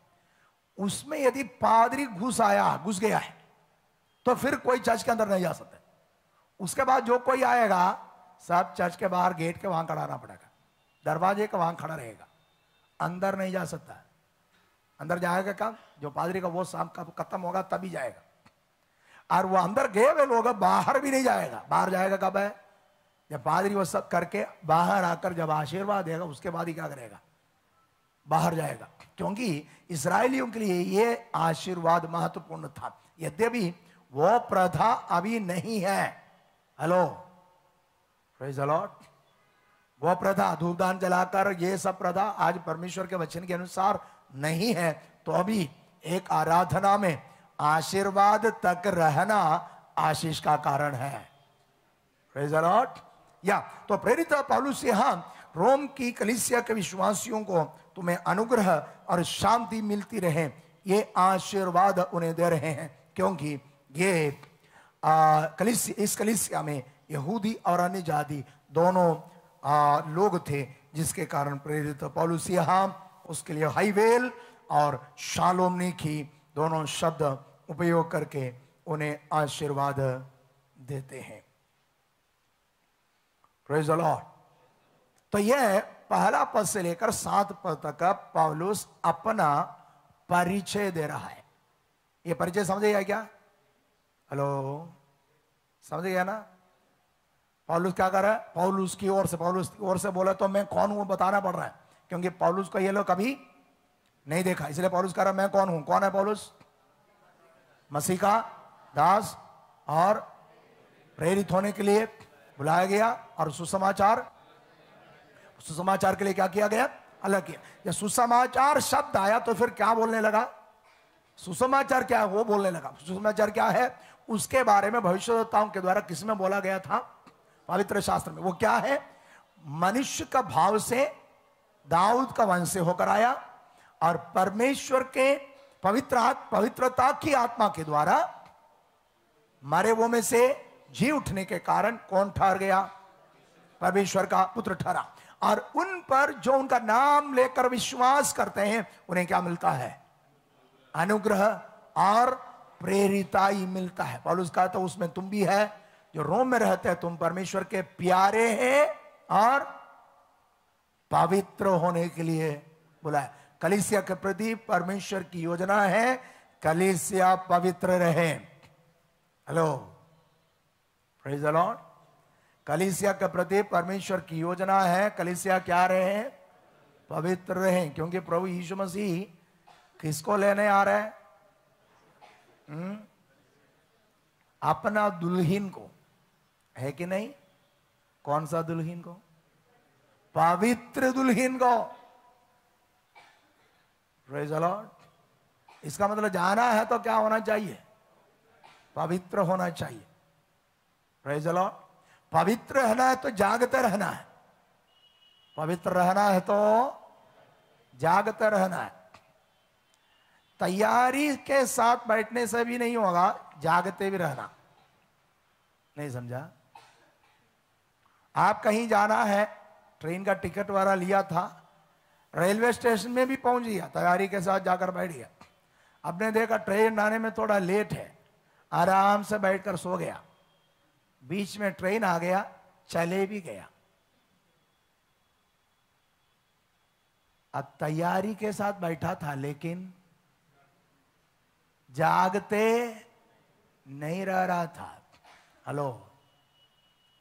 उसमें यदि पादरी घुस आया घुस गया है तो फिर कोई चर्च के अंदर नहीं जा सकता उसके बाद जो कोई आएगा सब चर्च के बाहर गेट के वहां खड़ा रहना पड़ेगा दरवाजे के वहां खड़ा रहेगा अंदर नहीं जा सकता अंदर जाएगा काम जो पादरी का वो शाम का खत्म होगा तभी जाएगा और वो अंदर गए हुए लोग बाहर भी नहीं जाएगा बाहर जाएगा कब है जब पादरी वो सब करके बाहर आकर जब आशीर्वाद देगा उसके बाद ही क्या करेगा बाहर जाएगा क्योंकि इसराइलियों के लिए ये आशीर्वाद महत्वपूर्ण था यद्यपि वो प्रथा अभी नहीं है हेलो लॉर्ड वो प्रथा धूपदान जलाकर ये सब प्रथा आज परमेश्वर के वचन के अनुसार नहीं है तो अभी एक आराधना में आशीर्वाद तक रहना आशीष का कारण है या तो प्रेरित पालूस यहां रोम की कलिसिया के विश्वासियों को तुम्हें अनुग्रह और शांति मिलती रहे ये आशीर्वाद उन्हें दे रहे हैं क्योंकि ये आ, कलिस, इस कलिसिया में यहूदी और अन्य जाति दोनों आ, लोग थे जिसके कारण प्रेरित पॉलुसिया उसके लिए हाईवेल और शालोमनी की दोनों शब्द उपयोग करके उन्हें आशीर्वाद देते हैं तो यह पहला पद से लेकर सात पद तक का पावलुस अपना परिचय दे रहा है यह परिचय समझ गया क्या हेलो समझ गया ना पावलुस क्या कर रहा है पावलुस की ओर से पावलुस की ओर से बोला तो मैं कौन हूं बताना पड़ रहा है क्योंकि पॉलुस को ये लोग कभी नहीं देखा इसलिए पॉलुस कह रहा मैं कौन हूं कौन है पॉलुस मसीह का दास और प्रेरित होने के लिए बुलाया गया और सुसमाचार सुसमाचार के लिए क्या किया गया अलग किया जब सुसमाचार शब्द आया तो फिर क्या बोलने लगा सुसमाचार क्या है वो बोलने लगा सुसमाचार क्या है उसके बारे में भविष्यताओं के द्वारा किसमें बोला गया था पवित्र शास्त्र में वो क्या है मनुष्य का भाव से दाऊद का वंश से होकर आया और परमेश्वर के पवित्र पवित्रता की आत्मा के द्वारा मरे वो में से जी उठने के कारण कौन ठहर गया परमेश्वर का पुत्र ठहरा और उन पर जो उनका नाम लेकर विश्वास करते हैं उन्हें क्या मिलता है अनुग्रह और प्रेरिताई मिलता है पॉलुस कहा तो उसमें तुम भी है जो रोम में रहते हैं तुम परमेश्वर के प्यारे हैं और पवित्र होने के लिए बोला कलिसिया के प्रति परमेश्वर की योजना है कलिसिया पवित्र रहे हेलो प्रेज लॉर्ड कलिसिया के प्रति परमेश्वर की योजना है कलिसिया क्या रहे पवित्र रहे क्योंकि प्रभु यीशु मसीह किसको लेने आ रहे हम्म अपना दुल्हीन को है कि नहीं कौन सा दुल्हीन को पवित्र दुल्हीन को प्रेज इसका मतलब जाना है तो क्या होना चाहिए पवित्र होना चाहिए प्रेज पवित्र रहना है तो जागते रहना है पवित्र रहना है तो जागते रहना है तैयारी के साथ बैठने से भी नहीं होगा जागते भी रहना नहीं समझा आप कहीं जाना है ट्रेन का टिकट वाला लिया था रेलवे स्टेशन में भी पहुंच गया तैयारी के साथ जाकर बैठ गया अपने देखा ट्रेन आने में थोड़ा लेट है आराम से बैठकर सो गया बीच में ट्रेन आ गया चले भी गया अब तैयारी के साथ बैठा था लेकिन जागते नहीं रह रहा था हेलो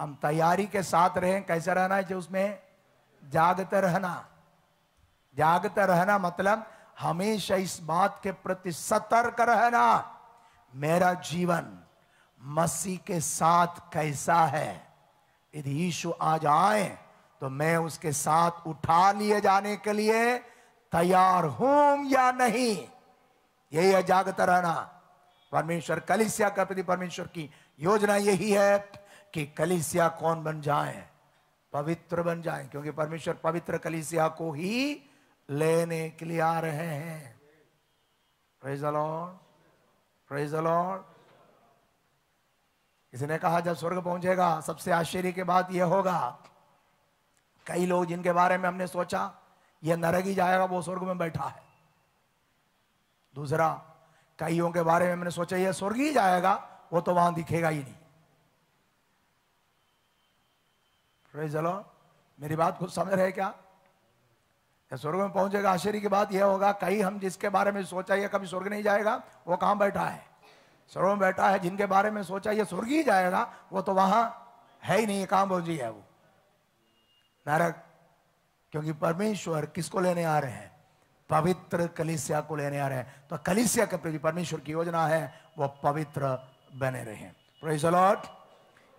हम तैयारी के साथ रहें कैसे रहना है जो उसमें जागत रहना जागता रहना मतलब हमेशा इस बात के प्रति सतर्क रहना मेरा जीवन मसीह के साथ कैसा है यदि यीशु आज आए तो मैं उसके साथ उठा लिए जाने के लिए तैयार हूं या नहीं यही है जागता रहना परमेश्वर कलिसिया का प्रति परमेश्वर की योजना यही है कि कलिसिया कौन बन जाए पवित्र बन जाए क्योंकि परमेश्वर पवित्र कलिसिया को ही लेने के लिए आ रहे हैं प्रेज अलॉर्ड प्रेज किसी ने कहा जब स्वर्ग पहुंचेगा सबसे आश्चर्य के बाद यह होगा कई लोग जिनके बारे में हमने सोचा यह नरक ही जाएगा वो स्वर्ग में बैठा है दूसरा कईयों के बारे में हमने सोचा यह स्वर्ग ही जाएगा वो तो वहां दिखेगा ही नहीं प्रेज मेरी बात कुछ समझ रहे क्या स्वर्ग में पहुंचेगा आश्चर्य की बात यह होगा कहीं हम जिसके बारे में सोचा ये कभी स्वर्ग नहीं जाएगा वो कहां बैठा है स्वर्ग में बैठा है जिनके बारे में सोचा ये स्वर्ग ही जाएगा वो तो वहां है ही नहीं कहाँ पहुंची है वो नरक क्योंकि परमेश्वर किसको लेने आ रहे हैं पवित्र कलिसिया को लेने आ रहे हैं तो कलिसिया के प्रति परमेश्वर की योजना है वो पवित्र बने रहे हैं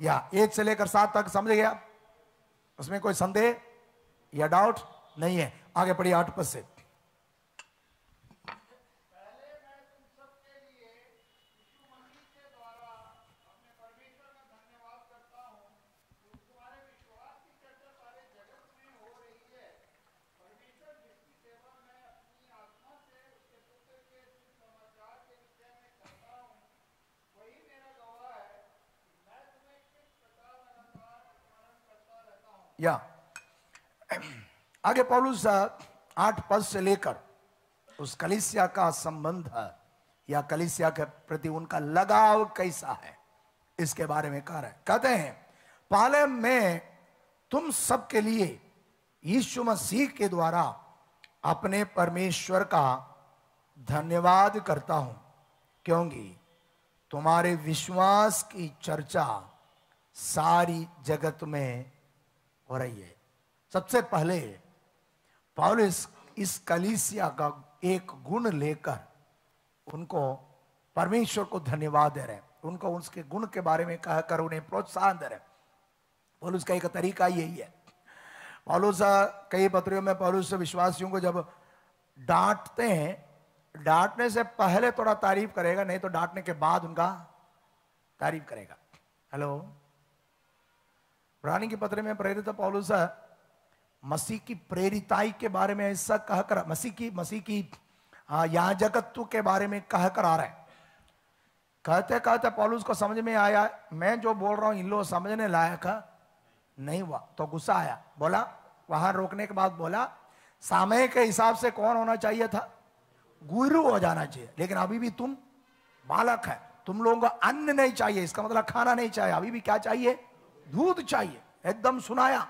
या एक से लेकर सात तक समझ गया उसमें कोई संदेह या डाउट नहीं है आगे पढ़िए आठ पद से या आगे पौलुस आठ पद से लेकर उस कलिसिया का संबंध या कलिसिया के प्रति उनका लगाव कैसा है इसके बारे में कह रहे कहते हैं पहले मैं तुम सबके लिए यीशु मसीह के द्वारा अपने परमेश्वर का धन्यवाद करता हूं क्योंकि तुम्हारे विश्वास की चर्चा सारी जगत में हो रही है सबसे पहले पॉलिस इस कलीसिया का एक गुण लेकर उनको परमेश्वर को धन्यवाद दे रहे हैं उनको उसके गुण के बारे में कहकर उन्हें प्रोत्साहन दे रहे हैं पॉलुस का एक तरीका यही है पॉलुस कई पत्रियों में पॉलुस विश्वासियों को जब डांटते हैं डांटने से पहले थोड़ा तारीफ करेगा नहीं तो डांटने के बाद उनका तारीफ करेगा हेलो प्राणी के पत्र में प्रेरित पौलूस मसीह की प्रेरिताई के बारे में ऐसा कहकर कर मसीह की मसीह की याजकत्व के बारे में कह कर आ रहे हैं कहते कहते पॉलुस को समझ में आया मैं जो बोल रहा हूं इन लोग समझने लायक नहीं हुआ तो गुस्सा आया बोला वहां रोकने के बाद बोला समय के हिसाब से कौन होना चाहिए था गुरु हो जाना चाहिए लेकिन अभी भी तुम बालक है तुम लोगों को अन्न नहीं चाहिए इसका मतलब खाना नहीं चाहिए अभी भी क्या चाहिए दूध चाहिए एकदम सुनाया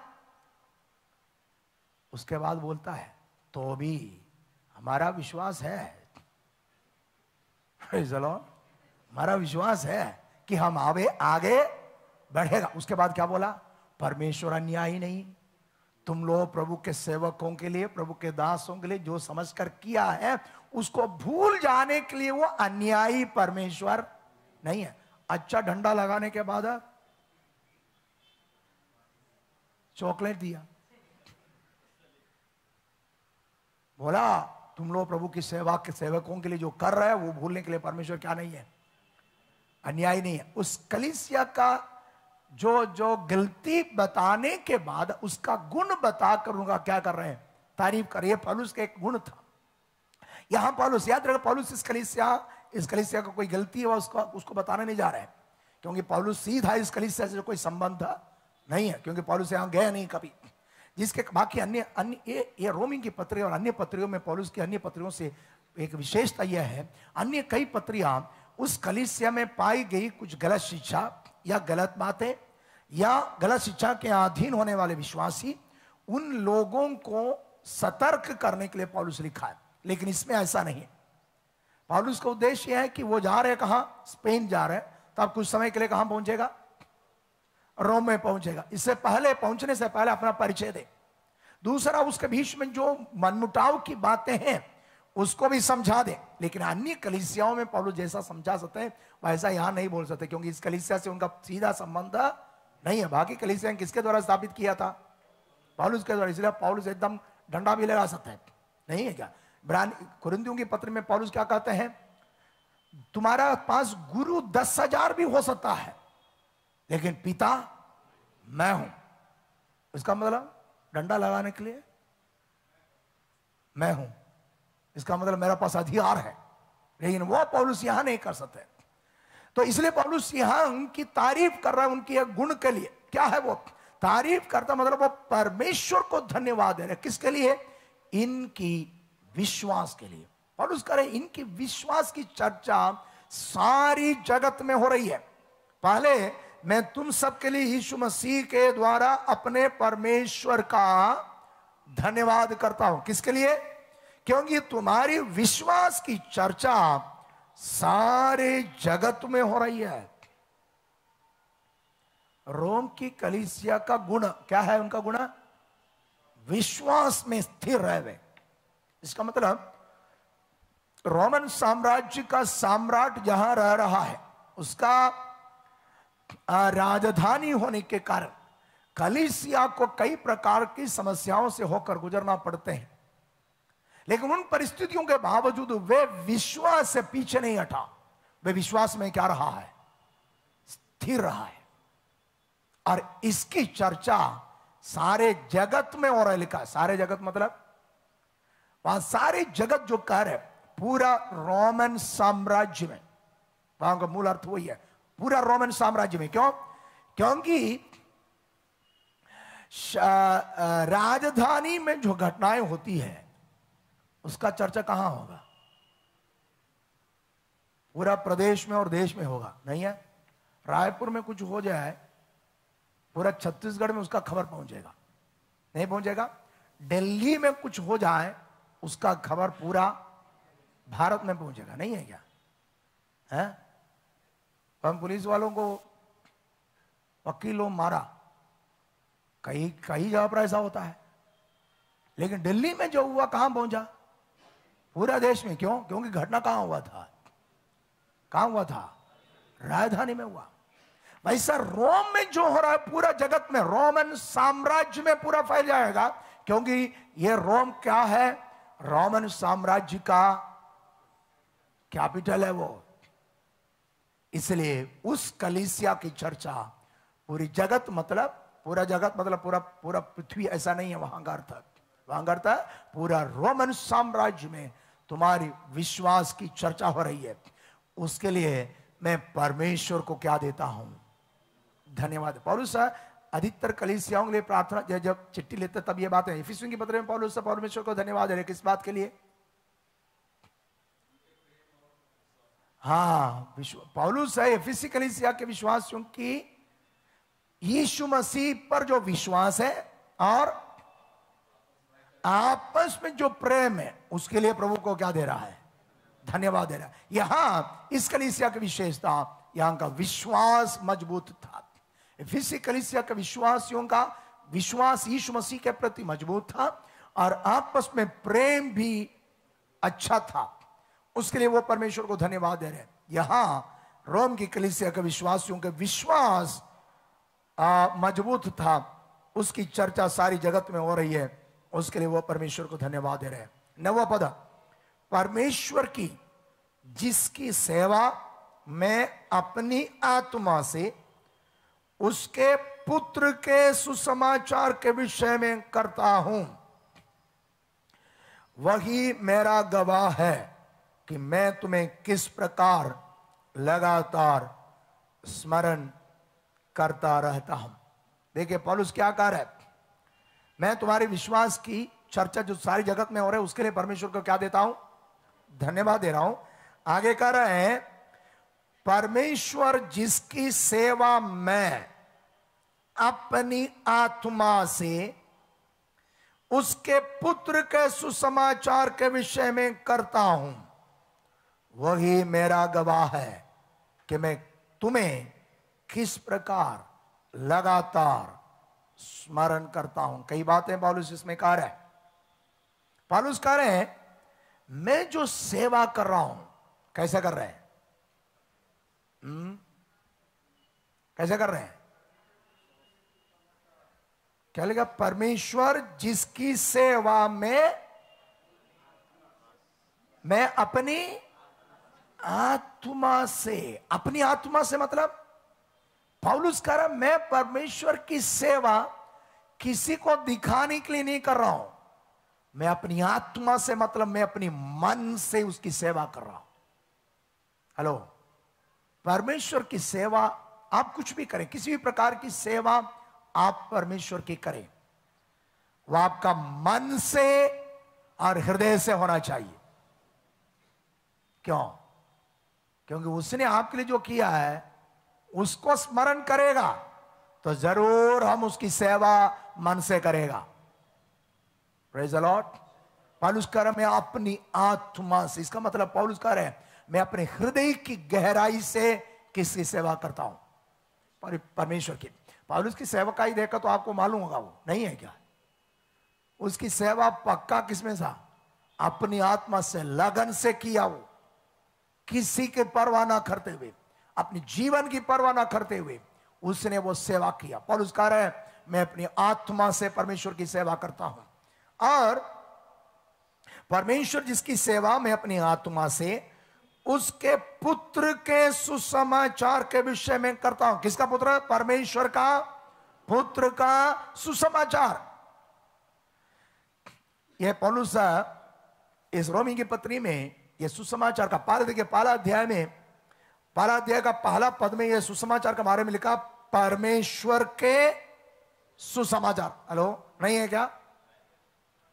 उसके बाद बोलता है तो भी हमारा विश्वास है चलो हमारा विश्वास है कि हम आवे आगे बढ़ेगा उसके बाद क्या बोला परमेश्वर अन्यायी नहीं तुम लोग प्रभु के सेवकों के लिए प्रभु के दासों के लिए जो समझकर किया है उसको भूल जाने के लिए वो अन्यायी परमेश्वर नहीं है अच्छा ढंडा लगाने के बाद चॉकलेट दिया बोला तुम लोग प्रभु की सेवा के सेवकों के लिए जो कर रहे हैं वो भूलने के लिए परमेश्वर क्या नहीं है अन्याय नहीं है उस कलिसिया का जो जो गलती बताने के बाद उसका गुण बताकर उनका क्या कर रहे हैं तारीफ कर ये पॉलुस का एक गुण था यहां पॉलुस याद रखो पॉलुस इस कलिसिया इस कलिसिया का को कोई गलती है उसको उसको बताने नहीं जा रहे हैं क्योंकि पॉलुस सीधा इस कलिसिया से कोई संबंध था नहीं है क्योंकि पॉलिस यहाँ गया नहीं कभी जिसके बाकी अन्य अन्य ये ये रोमिंग की पत्री और अन्य पत्रियों में पॉलिस की अन्य पत्रियों से एक विशेषता यह है अन्य कई पत्रियां उस कलिसिया में पाई गई कुछ गलत शिक्षा या गलत बातें या गलत शिक्षा के अधीन होने वाले विश्वासी उन लोगों को सतर्क करने के लिए पॉलिस लिखा है लेकिन इसमें ऐसा नहीं है पॉलुस का उद्देश्य है कि वो जा रहे कहा स्पेन जा रहे तब तो कुछ समय के लिए कहां पहुंचेगा रोम में पहुंचेगा इससे पहले पहुंचने से पहले अपना परिचय दे दूसरा उसके बीच में जो मनमुटाव की बातें हैं उसको भी समझा दे लेकिन अन्य कलिसियाओं में पौलू जैसा समझा सकते हैं वैसा यहां नहीं बोल सकते क्योंकि इस कलिसिया से उनका सीधा संबंध नहीं है बाकी कलिसिया किसके द्वारा स्थापित किया था पौलुस के द्वारा इसलिए पौलुस एकदम डंडा भी लगा सकते हैं नहीं है क्या ब्रांड कुरिंदियों के पत्र में पौलुस क्या कहते हैं तुम्हारा पास गुरु दस हजार भी हो सकता है लेकिन पिता मैं हूं इसका मतलब डंडा लगाने के लिए मैं हूं इसका मतलब मेरा पास अधिकार है लेकिन वो पौलुस यहां नहीं कर सकते तो इसलिए पौलुस यहां उनकी तारीफ कर रहा है उनकी एक गुण के लिए क्या है वो तारीफ करता मतलब वो परमेश्वर को धन्यवाद दे रहे किसके लिए इनकी विश्वास के लिए पौलुस रहे इनकी विश्वास की चर्चा सारी जगत में हो रही है पहले मैं तुम सबके लिए यीशु मसीह के द्वारा अपने परमेश्वर का धन्यवाद करता हूं किसके लिए क्योंकि तुम्हारी विश्वास की चर्चा सारे जगत में हो रही है रोम की कलिसिया का गुण क्या है उनका गुण विश्वास में स्थिर रह वे इसका मतलब रोमन साम्राज्य का सम्राट जहां रह रहा है उसका राजधानी होने के कारण कलिसिया को कई प्रकार की समस्याओं से होकर गुजरना पड़ते हैं लेकिन उन परिस्थितियों के बावजूद वे विश्वास से पीछे नहीं हटा वे विश्वास में क्या रहा है स्थिर रहा है और इसकी चर्चा सारे जगत में हो रहा है लिखा सारे जगत मतलब वहां सारे जगत जो कह रहे पूरा रोमन साम्राज्य में वहां का मूल अर्थ वही है पूरा रोमन साम्राज्य में क्यों क्योंकि राजधानी में जो घटनाएं होती है उसका चर्चा कहां होगा पूरा प्रदेश में और देश में होगा नहीं है रायपुर में कुछ हो जाए पूरा छत्तीसगढ़ में उसका खबर पहुंचेगा नहीं पहुंचेगा दिल्ली में कुछ हो जाए उसका खबर पूरा भारत में पहुंचेगा नहीं है क्या है तो हम पुलिस वालों को वकीलों मारा कहीं कहीं जगह पर ऐसा होता है लेकिन दिल्ली में जो हुआ कहां पहुंचा पूरा देश में क्यों क्योंकि घटना कहां हुआ था कहां हुआ था राजधानी में हुआ वैसा रोम में जो हो रहा है पूरा जगत में रोमन साम्राज्य में पूरा फैल जाएगा क्योंकि ये रोम क्या है रोमन साम्राज्य का कैपिटल है वो इसलिए उस कलिसिया की चर्चा पूरी जगत मतलब पूरा जगत मतलब पूरा पूरा पृथ्वी ऐसा नहीं है वहां का अर्थ वहां का अर्थ पूरा रोमन साम्राज्य में तुम्हारी विश्वास की चर्चा हो रही है उसके लिए मैं परमेश्वर को क्या देता हूं धन्यवाद पौलुस अधिकतर कलिसियाओं के लिए प्रार्थना जब चिट्ठी लेते तब ये बात है पत्र में पौलुस परमेश्वर को धन्यवाद है किस बात के लिए हाँ पौलुस है फिजिकली आके विश्वासियों की यीशु मसीह पर जो विश्वास है और आपस में जो प्रेम है उसके लिए प्रभु को क्या दे रहा है धन्यवाद दे रहा है यहां इस कलिसिया की विशेषता यहां का विश्वास मजबूत था कलिसिया के विश्वासियों का विश्वास यीशु मसीह के प्रति मजबूत था और आपस में प्रेम भी अच्छा था उसके लिए वो परमेश्वर को धन्यवाद दे रहे हैं यहां रोम की कलिसिया के विश्वासियों का विश्वास मजबूत था उसकी चर्चा सारी जगत में हो रही है उसके लिए वो परमेश्वर को धन्यवाद दे रहे हैं नवा पद परमेश्वर की जिसकी सेवा मैं अपनी आत्मा से उसके पुत्र के सुसमाचार के विषय में करता हूं वही मेरा गवाह है कि मैं तुम्हें किस प्रकार लगातार स्मरण करता रहता हूं देखिए पॉलुस क्या कह रहा है मैं तुम्हारे विश्वास की चर्चा जो सारी जगत में हो रही है उसके लिए परमेश्वर को क्या देता हूं धन्यवाद दे रहा हूं आगे कह रहे हैं परमेश्वर जिसकी सेवा मैं अपनी आत्मा से उसके पुत्र के सुसमाचार के विषय में करता हूं वही मेरा गवाह है कि मैं तुम्हें किस प्रकार लगातार स्मरण करता हूं कई बातें पालुस इसमें कह रहे हैं पालुस कह रहे हैं मैं जो सेवा कर रहा हूं कैसे कर रहे हैं हुँ? हम्म? कैसे कर रहे हैं क्या लिखा परमेश्वर जिसकी सेवा में मैं अपनी आत्मा से अपनी आत्मा से मतलब पौलुस कह रहा मैं परमेश्वर की सेवा किसी को दिखाने के लिए नहीं कर रहा हूं मैं अपनी आत्मा से मतलब मैं अपनी मन से उसकी सेवा कर रहा हूं हेलो परमेश्वर की सेवा आप कुछ भी करें किसी भी प्रकार की सेवा आप परमेश्वर की करें वह आपका मन से और हृदय से होना चाहिए क्यों क्योंकि उसने आपके लिए जो किया है उसको स्मरण करेगा तो जरूर हम उसकी सेवा मन से करेगा प्रेज अलॉट पॉलुस कर मैं अपनी आत्मा से इसका मतलब पॉलुस कर है मैं अपने हृदय की गहराई से किसकी सेवा करता हूं परमेश्वर की पॉलुस की सेवा का ही देखा तो आपको मालूम होगा वो नहीं है क्या उसकी सेवा पक्का किसमें था अपनी आत्मा से लगन से किया वो किसी की परवाह ना करते हुए अपने जीवन की परवाह ना करते हुए उसने वो सेवा किया पर उसका रहे है मैं अपनी आत्मा से परमेश्वर की सेवा करता हूं और परमेश्वर जिसकी सेवा मैं अपनी आत्मा से उसके पुत्र के सुसमाचार के विषय में करता हूं किसका पुत्र परमेश्वर का पुत्र का सुसमाचार यह पौलुस इस रोमी की पत्नी में यह सुसमाचार का पाला देखिए पाला अध्याय में पाला अध्याय का पहला पद में यह सुसमाचार के बारे में लिखा परमेश्वर के सुसमाचार हेलो नहीं है क्या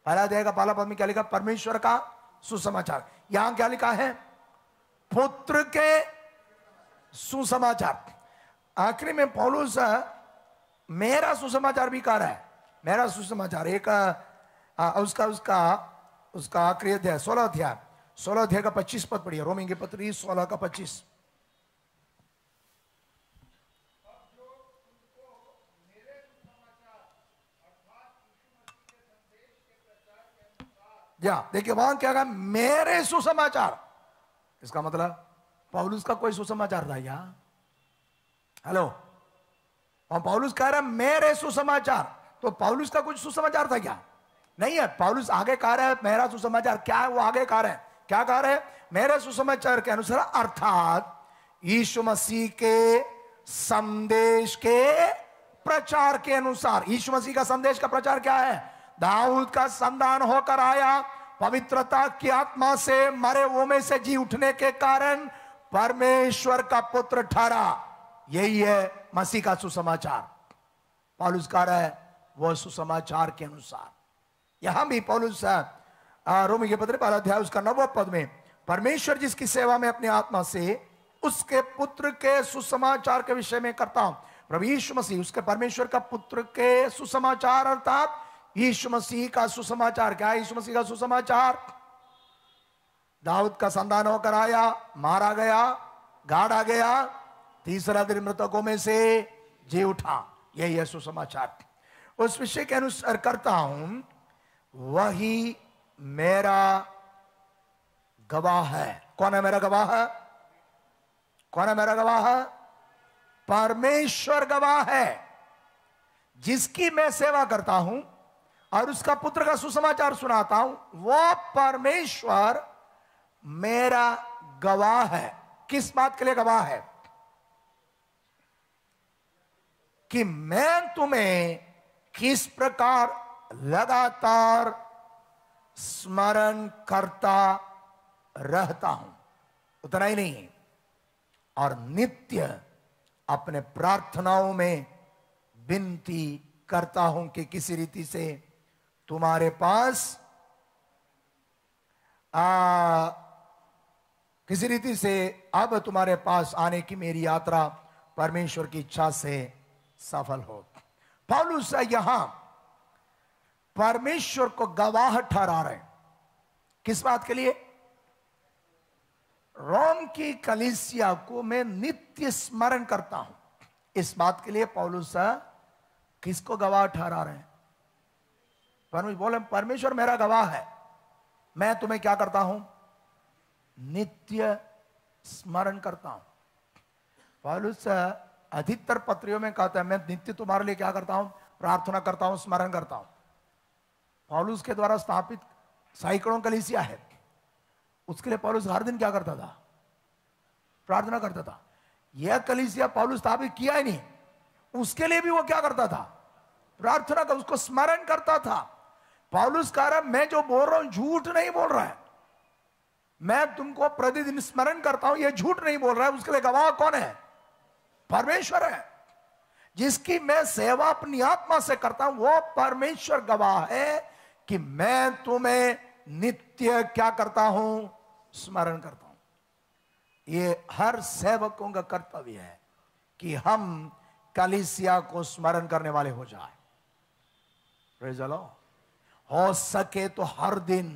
पहला अध्याय का पहला पद में क्या लिखा परमेश्वर का सुसमाचार यहां क्या लिखा है पुत्र के सुसमाचार आखिरी में पौलुस मेरा सुसमाचार भी कह रहा है मेरा सुसमाचार एक आ, उसका उसका उसका आखिरी अध्याय सोलह अध्याय सोलह अध्याय का पच्चीस पद पढ़िए रोमी पत्र सोलह का पच्चीस या देखिए वहां क्या कहा मेरे सुसमाचार इसका मतलब पौलुस का कोई सुसमाचार था या हेलो वहां पौलुस कह रहा है मेरे सुसमाचार तो पौलुस का कुछ सुसमाचार था क्या नहीं है पौलुस आगे कह रहा है मेरा सुसमाचार क्या है वो आगे कह रहा है क्या कह रहे मेरे सुसमाचार के अनुसार अर्थात यीशु मसीह के संदेश के प्रचार के अनुसार यीशु मसीह का संदेश का प्रचार क्या है दाऊद का संदान होकर आया पवित्रता की आत्मा से मरे वो में से जी उठने के कारण परमेश्वर का पुत्र ठहरा यही है मसीह का सुसमाचार पॉलुस कह रहा है वह सुसमाचार के अनुसार यहां भी पॉलुस रोम के पत्र बारह अध्याय उसका नव पद में परमेश्वर जिसकी सेवा में अपनी आत्मा से उसके पुत्र के सुसमाचार के विषय में करता हूं प्रभु यीशु मसीह उसके परमेश्वर का पुत्र के सुसमाचार अर्थात यीशु मसीह का सुसमाचार क्या यीशु मसीह का सुसमाचार दाऊद का संदान होकर आया मारा गया गाड़ा गया तीसरा दिन मृतकों में से जी उठा यही है सुसमाचार उस विषय के अनुसार करता हूं वही मेरा गवाह है कौन है मेरा गवाह है कौन है मेरा गवाह है परमेश्वर गवाह है जिसकी मैं सेवा करता हूं और उसका पुत्र का सुसमाचार सुनाता हूं वो परमेश्वर मेरा गवाह है किस बात के लिए गवाह है कि मैं तुम्हें किस प्रकार लगातार स्मरण करता रहता हूं उतना ही नहीं और नित्य अपने प्रार्थनाओं में विनती करता हूं कि किसी रीति से तुम्हारे पास आ, किसी रीति से अब तुम्हारे पास आने की मेरी यात्रा परमेश्वर की इच्छा से सफल हो सा यहां परमेश्वर को गवाह ठहरा रहे किस बात के लिए रोम की कलिसिया को मैं नित्य स्मरण करता हूं इस बात के लिए पौलुस हाँ, किसको गवाह ठहरा रहे हैं परमेश्वर बोले परमेश्वर मेरा गवाह है मैं तुम्हें क्या करता हूं नित्य स्मरण करता हूं पौलुस हाँ, अधिकतर पत्रियों में कहता है मैं नित्य तुम्हारे लिए क्या करता हूं प्रार्थना करता हूं स्मरण करता हूं पॉलुस के द्वारा स्थापित सैकड़ों कलिसिया है उसके लिए पॉलुस हर दिन क्या करता था प्रार्थना करता था यह कलिसिया पॉलुस स्थापित किया ही नहीं उसके लिए भी वो क्या करता था प्रार्थना कर उसको स्मरण करता था पॉलुस कह रहा मैं जो बोल रहा हूं झूठ नहीं बोल रहा है मैं तुमको प्रतिदिन स्मरण करता हूं यह झूठ नहीं बोल रहा है उसके लिए गवाह कौन है परमेश्वर है जिसकी मैं सेवा अपनी आत्मा से करता हूं वो परमेश्वर गवाह है कि मैं तुम्हें नित्य क्या करता हूं स्मरण करता हूं ये हर सेवकों का कर्तव्य है कि हम कलिसिया को स्मरण करने वाले हो जाए चलो हो सके तो हर दिन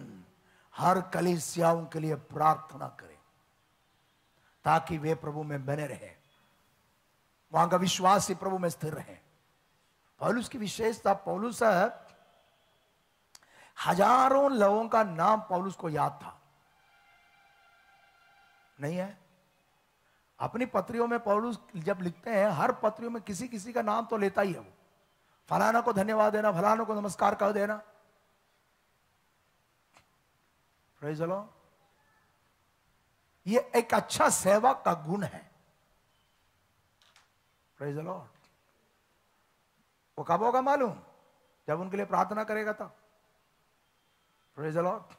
हर कलिसियाओं के लिए प्रार्थना करें ताकि वे प्रभु में बने रहे वहां का विश्वास ही प्रभु में स्थिर रहे पौलुस की विशेषता पौलुस हजारों लोगों का नाम पौलुस को याद था नहीं है अपनी पत्रियों में पौलुस जब लिखते हैं हर पत्रियों में किसी किसी का नाम तो लेता ही है वो फलाना को धन्यवाद देना फलाना को नमस्कार कर देना चलो ये एक अच्छा सेवक का गुण है वो कब होगा मालूम जब उनके लिए प्रार्थना करेगा तब प्रेज लॉर्ड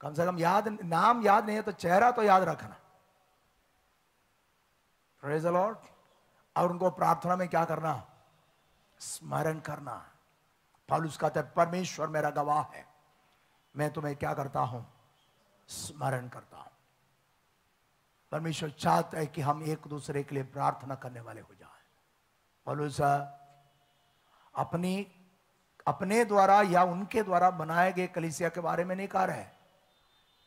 कम से कम याद नाम याद नहीं है तो चेहरा तो याद रखना प्रेज लॉर्ड और उनको प्रार्थना में क्या करना स्मरण करना पालूस का तक परमेश्वर मेरा गवाह है मैं तुम्हें क्या करता हूं स्मरण करता हूं परमेश्वर चाहता है कि हम एक दूसरे के लिए प्रार्थना करने वाले हो जाए पलूस अपनी अपने द्वारा या उनके द्वारा बनाए गए कलिसिया के बारे में नहीं कह रहे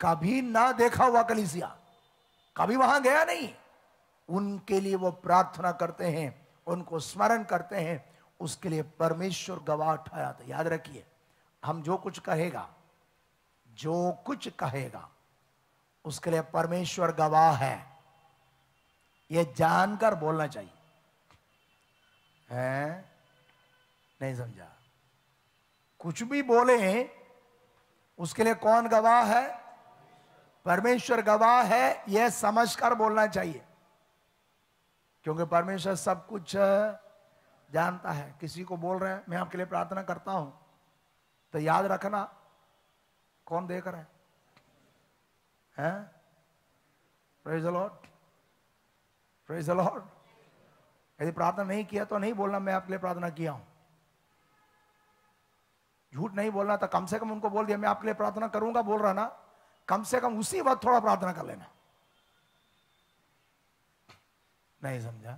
कभी ना देखा हुआ कलिसिया कभी वहां गया नहीं उनके लिए वो प्रार्थना करते हैं उनको स्मरण करते हैं उसके लिए परमेश्वर गवाह ठहरा था याद रखिए हम जो कुछ कहेगा जो कुछ कहेगा उसके लिए परमेश्वर गवाह है ये जानकर बोलना चाहिए है नहीं समझा कुछ भी बोले उसके लिए कौन गवाह है परमेश्वर गवाह है यह समझकर बोलना चाहिए क्योंकि परमेश्वर सब कुछ जानता है किसी को बोल रहे हैं मैं आपके लिए प्रार्थना करता हूं तो याद रखना कौन देख रहे हैं प्रेज लॉर्ड प्रेज लॉर्ड यदि प्रार्थना नहीं किया तो नहीं बोलना मैं आपके लिए प्रार्थना किया हूं झूठ नहीं बोलना था कम से कम उनको बोल दिया मैं आपके लिए प्रार्थना करूंगा बोल रहा ना कम से कम उसी वक्त थोड़ा प्रार्थना कर लेना नहीं समझा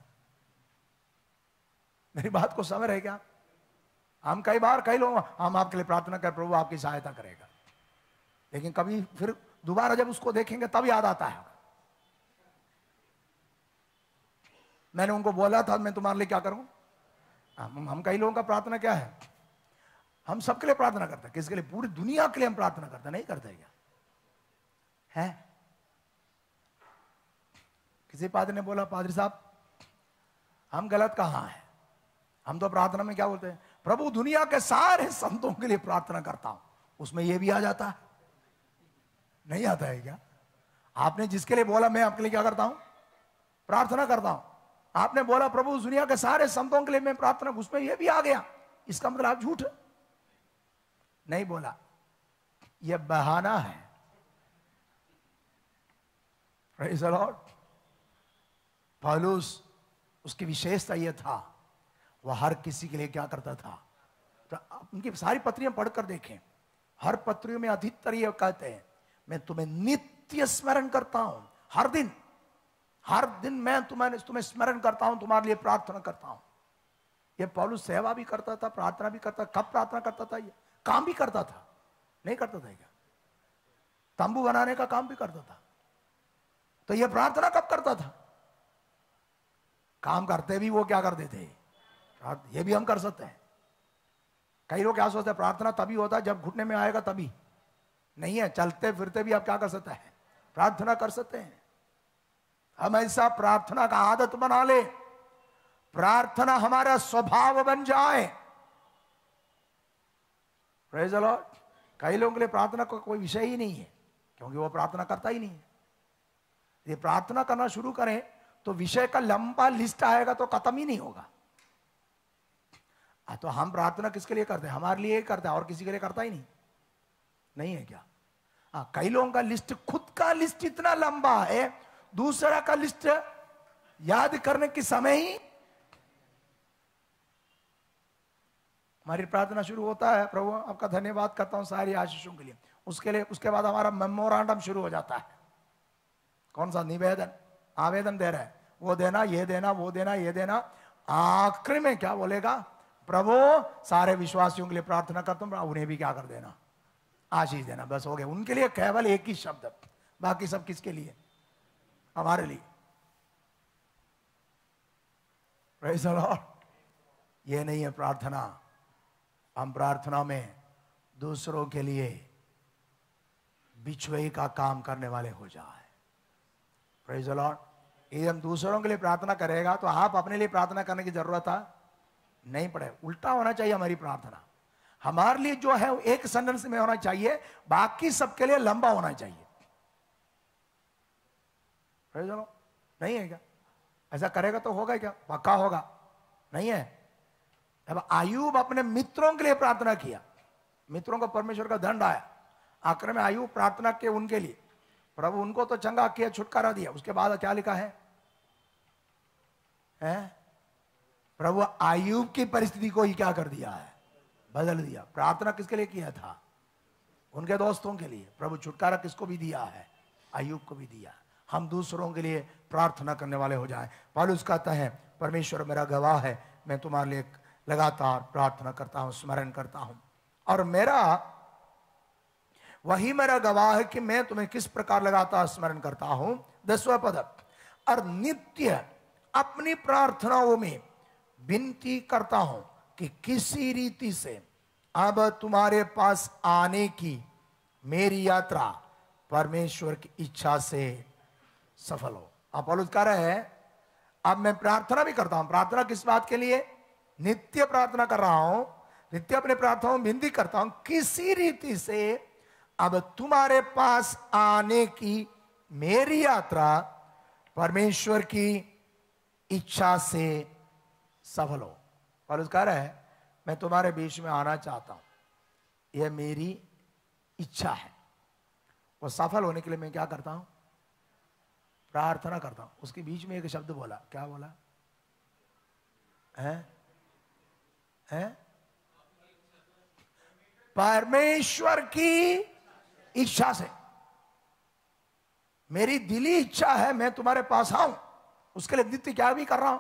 मेरी बात को समझ रहे क्या हम कई बार कई लोग हम आपके लिए प्रार्थना कर प्रभु आपकी सहायता करेगा लेकिन कभी फिर दोबारा जब उसको देखेंगे तब याद आता है मैंने उनको बोला था मैं तुम्हारे लिए क्या करूं हम, हम कई लोगों का प्रार्थना क्या है हम सबके लिए प्रार्थना करते हैं किसके लिए पूरी दुनिया के लिए हम प्रार्थना करते नहीं करते क्या है किसी पाद ने बोला पादरी साहब हम गलत कहां हैं हम तो प्रार्थना में क्या बोलते हैं प्रभु दुनिया के सारे संतों के लिए प्रार्थना करता हूं उसमें यह भी आ जाता है नहीं आता है क्या आपने जिसके लिए बोला मैं आपके लिए क्या करता हूं प्रार्थना करता हूं आपने बोला प्रभु दुनिया के सारे संतों के लिए मैं प्रार्थना उसमें यह भी आ गया इसका मतलब आप झूठ है नहीं बोला यह बहाना है पहलूस उसकी विशेषता यह था वह हर किसी के लिए क्या करता था तो उनकी सारी पत्रियां पढ़कर देखें हर पत्रियों में अधिकतर यह कहते हैं मैं तुम्हें नित्य स्मरण करता हूं हर दिन हर दिन मैं तुम्हें तुम्हें स्मरण करता हूं तुम्हारे लिए प्रार्थना करता हूं यह पौलू सेवा भी करता था प्रार्थना भी करता कब प्रार्थना करता था यह काम भी करता था नहीं करता था क्या तंबू बनाने का काम भी करता था तो यह प्रार्थना कब करता था काम करते भी वो क्या कर देते ये भी हम कर सकते हैं कई लोग क्या सोचते हैं प्रार्थना तभी होता है जब घुटने में आएगा तभी नहीं है चलते फिरते भी आप क्या कर सकते हैं प्रार्थना कर सकते हैं हम ऐसा प्रार्थना का आदत बना ले प्रार्थना हमारा स्वभाव बन जाए प्रेज अलॉट कई लोगों के लिए प्रार्थना का को कोई विषय ही नहीं है क्योंकि वो प्रार्थना करता ही नहीं है ये प्रार्थना करना शुरू करें तो विषय का लंबा लिस्ट आएगा तो खत्म ही नहीं होगा हाँ, तो हम प्रार्थना किसके लिए करते हैं हमारे लिए करते हैं और किसी के लिए करता ही नहीं नहीं है क्या हाँ कई लोगों का लिस्ट खुद का लिस्ट इतना लंबा है दूसरा का लिस्ट याद करने के समय ही हमारी प्रार्थना शुरू होता है प्रभु आपका धन्यवाद करता हूँ सारी आशीषों के लिए उसके लिए उसके बाद हमारा मेमोरांडम शुरू हो जाता है कौन सा निवेदन आवेदन दे रहे हैं वो देना ये देना वो देना ये देना आखिर में क्या बोलेगा प्रभु सारे विश्वासियों के लिए प्रार्थना करता हूँ उन्हें भी क्या कर देना आशीष देना बस हो गया उनके लिए केवल एक ही शब्द बाकी सब किसके लिए हमारे लिए ये नहीं है प्रार्थना हम प्रार्थना में दूसरों के लिए बिछुए का काम करने वाले हो जाए प्रेजलॉर्ड यदि हम दूसरों के लिए प्रार्थना करेगा तो आप अपने लिए प्रार्थना करने की जरूरत है नहीं पड़े उल्टा होना चाहिए हमारी प्रार्थना हमारे लिए जो है एक सेंटेंस में होना चाहिए बाकी सबके लिए लंबा होना चाहिए नहीं है क्या ऐसा करेगा तो होगा क्या पक्का होगा नहीं है अब आयुब अपने मित्रों के लिए प्रार्थना किया मित्रों को परमेश्वर का दंड आया आखिर में आयुब प्रार्थना के उनके लिए प्रभु उनको तो चंगा किया छुटकारा दिया उसके बाद क्या लिखा है, है? प्रभु आयुब की परिस्थिति को ही क्या कर दिया है बदल दिया प्रार्थना किसके लिए किया था उनके दोस्तों के लिए प्रभु छुटकारा किसको भी दिया है आयुब को भी दिया हम दूसरों के लिए प्रार्थना करने वाले हो जाएं। पालूस कहता है परमेश्वर मेरा गवाह है मैं तुम्हारे लिए लगातार प्रार्थना करता हूं स्मरण करता हूं और मेरा वही मेरा गवाह है कि मैं तुम्हें किस प्रकार लगातार स्मरण करता हूं दसवा पदक और नित्य अपनी प्रार्थनाओं में विनती करता हूं कि किसी रीति से अब तुम्हारे पास आने की मेरी यात्रा परमेश्वर की इच्छा से सफल हो आप कह रहे हैं अब मैं प्रार्थना भी करता हूं प्रार्थना किस बात के लिए नित्य प्रार्थना कर रहा हूं नित्य अपने प्रार्थनाओं में विनती करता हूं किसी रीति से अब तुम्हारे पास आने की मेरी यात्रा परमेश्वर की इच्छा से सफल हो पर कह रहा है मैं तुम्हारे बीच में आना चाहता हूं यह मेरी इच्छा है और सफल होने के लिए मैं क्या करता हूं प्रार्थना करता हूं उसके बीच में एक शब्द बोला क्या बोला है है परमेश्वर की इच्छा से मेरी दिली इच्छा है मैं तुम्हारे पास आऊं उसके लिए नित्य क्या भी कर रहा हूं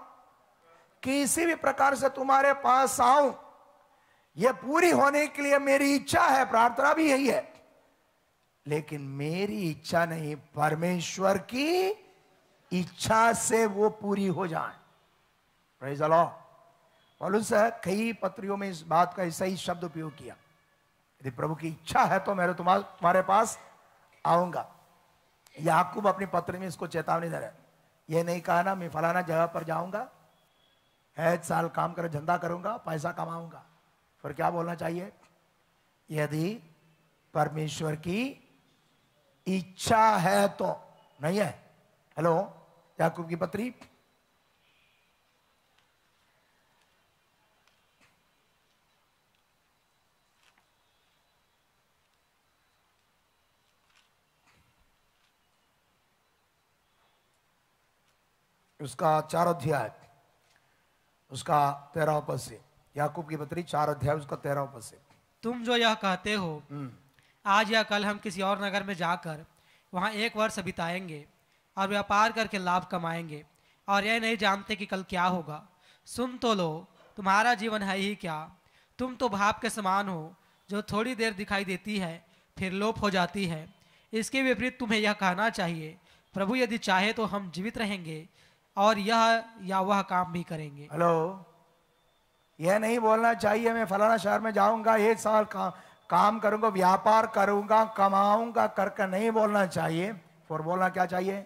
किसी भी प्रकार से तुम्हारे पास आऊं यह पूरी होने के लिए मेरी इच्छा है प्रार्थना भी यही है लेकिन मेरी इच्छा नहीं परमेश्वर की इच्छा से वो पूरी हो जाए प्रेज अल्लाह मौलूद कई पत्रियों में इस बात का सही शब्द उपयोग किया यदि प्रभु की इच्छा है तो मैं तो तुम्हारे तुम्हारे पास आऊंगा याकूब अपनी पत्र में इसको चेतावनी दे रहा है यह नहीं कहा ना मैं फलाना जगह पर जाऊंगा है साल काम कर धंधा करूंगा पैसा कमाऊंगा फिर क्या बोलना चाहिए यदि परमेश्वर की इच्छा है तो नहीं है हेलो याकूब की पत्री उसका चार अध्याय उसका तेरह पद से याकूब की पत्री चार अध्याय उसका तेरह पद से तुम जो यह कहते हो हम्म। आज या कल हम किसी और नगर में जाकर वहाँ एक वर्ष बिताएंगे और व्यापार करके लाभ कमाएंगे और यह नहीं जानते कि कल क्या होगा सुन तो लो तुम्हारा जीवन है ही क्या तुम तो भाप के समान हो जो थोड़ी देर दिखाई देती है फिर लोप हो जाती है इसके विपरीत तुम्हें यह कहना चाहिए प्रभु यदि चाहे तो हम जीवित रहेंगे और यह या वह काम भी करेंगे हेलो यह नहीं बोलना चाहिए मैं फलाना शहर में जाऊंगा एक साल का, काम करूंगा व्यापार करूंगा कमाऊंगा करके नहीं बोलना चाहिए और बोलना क्या चाहिए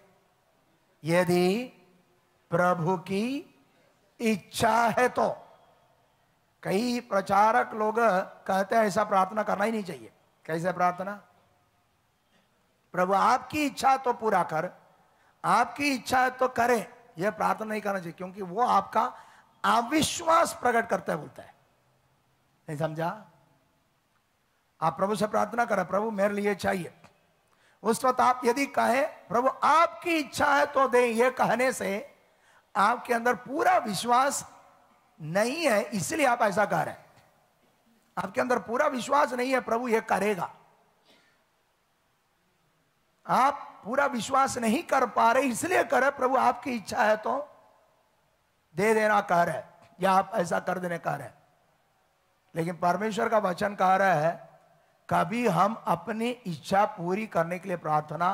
यदि प्रभु की इच्छा है तो कई प्रचारक लोग कहते हैं ऐसा प्रार्थना करना ही नहीं चाहिए कैसे प्रार्थना प्रभु आपकी इच्छा तो पूरा कर आपकी इच्छा तो करें यह प्रार्थना नहीं करना चाहिए क्योंकि वो आपका अविश्वास प्रकट करता है बोलता है नहीं समझा आप प्रभु से प्रार्थना करें प्रभु मेरे लिए चाहिए उस वक्त आप यदि कहे प्रभु आपकी इच्छा है तो दे ये कहने से आपके अंदर पूरा विश्वास नहीं है इसलिए आप ऐसा कह रहे हैं आपके अंदर पूरा विश्वास नहीं है प्रभु यह करेगा आप पूरा विश्वास नहीं कर पा रहे इसलिए करे प्रभु आपकी इच्छा है तो दे देना कह रहे या आप ऐसा कर देने कह रहे लेकिन परमेश्वर का वचन कह रहा है कभी हम अपनी इच्छा पूरी करने के लिए प्रार्थना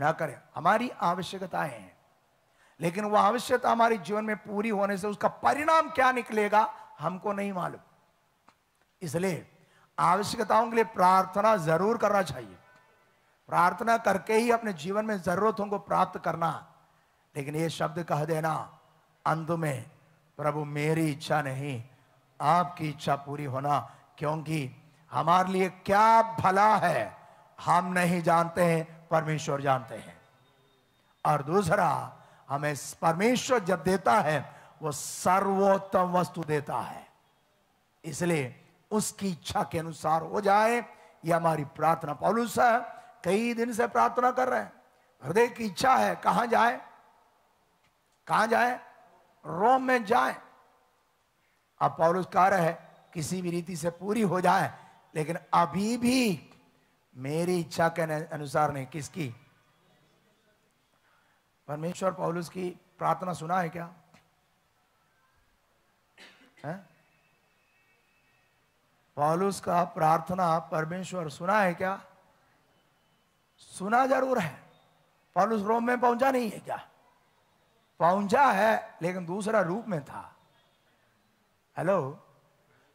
न करें हमारी आवश्यकताएं हैं लेकिन वह आवश्यकता हमारे जीवन में पूरी होने से उसका परिणाम क्या निकलेगा हमको नहीं मालूम इसलिए आवश्यकताओं के लिए प्रार्थना जरूर करना चाहिए प्रार्थना करके ही अपने जीवन में जरूरतों को प्राप्त करना लेकिन ये शब्द कह देना अंत में प्रभु मेरी इच्छा नहीं आपकी इच्छा पूरी होना क्योंकि हमारे लिए क्या भला है हम नहीं जानते हैं परमेश्वर जानते हैं और दूसरा हमें परमेश्वर जब देता है वो सर्वोत्तम वस्तु देता है इसलिए उसकी इच्छा के अनुसार हो जाए ये हमारी प्रार्थना पौलुस है कई दिन से प्रार्थना कर रहे हैं हृदय की इच्छा है कहां जाए कहां जाए रोम में जाए अब पौलुस कार्य रहे किसी भी रीति से पूरी हो जाए लेकिन अभी भी मेरी इच्छा के अनुसार नहीं किसकी परमेश्वर पौलुस की प्रार्थना सुना है क्या पौलुस का प्रार्थना परमेश्वर सुना है क्या सुना जरूर है पॉलुस रोम में पहुंचा नहीं है क्या पहुंचा है लेकिन दूसरा रूप में था हेलो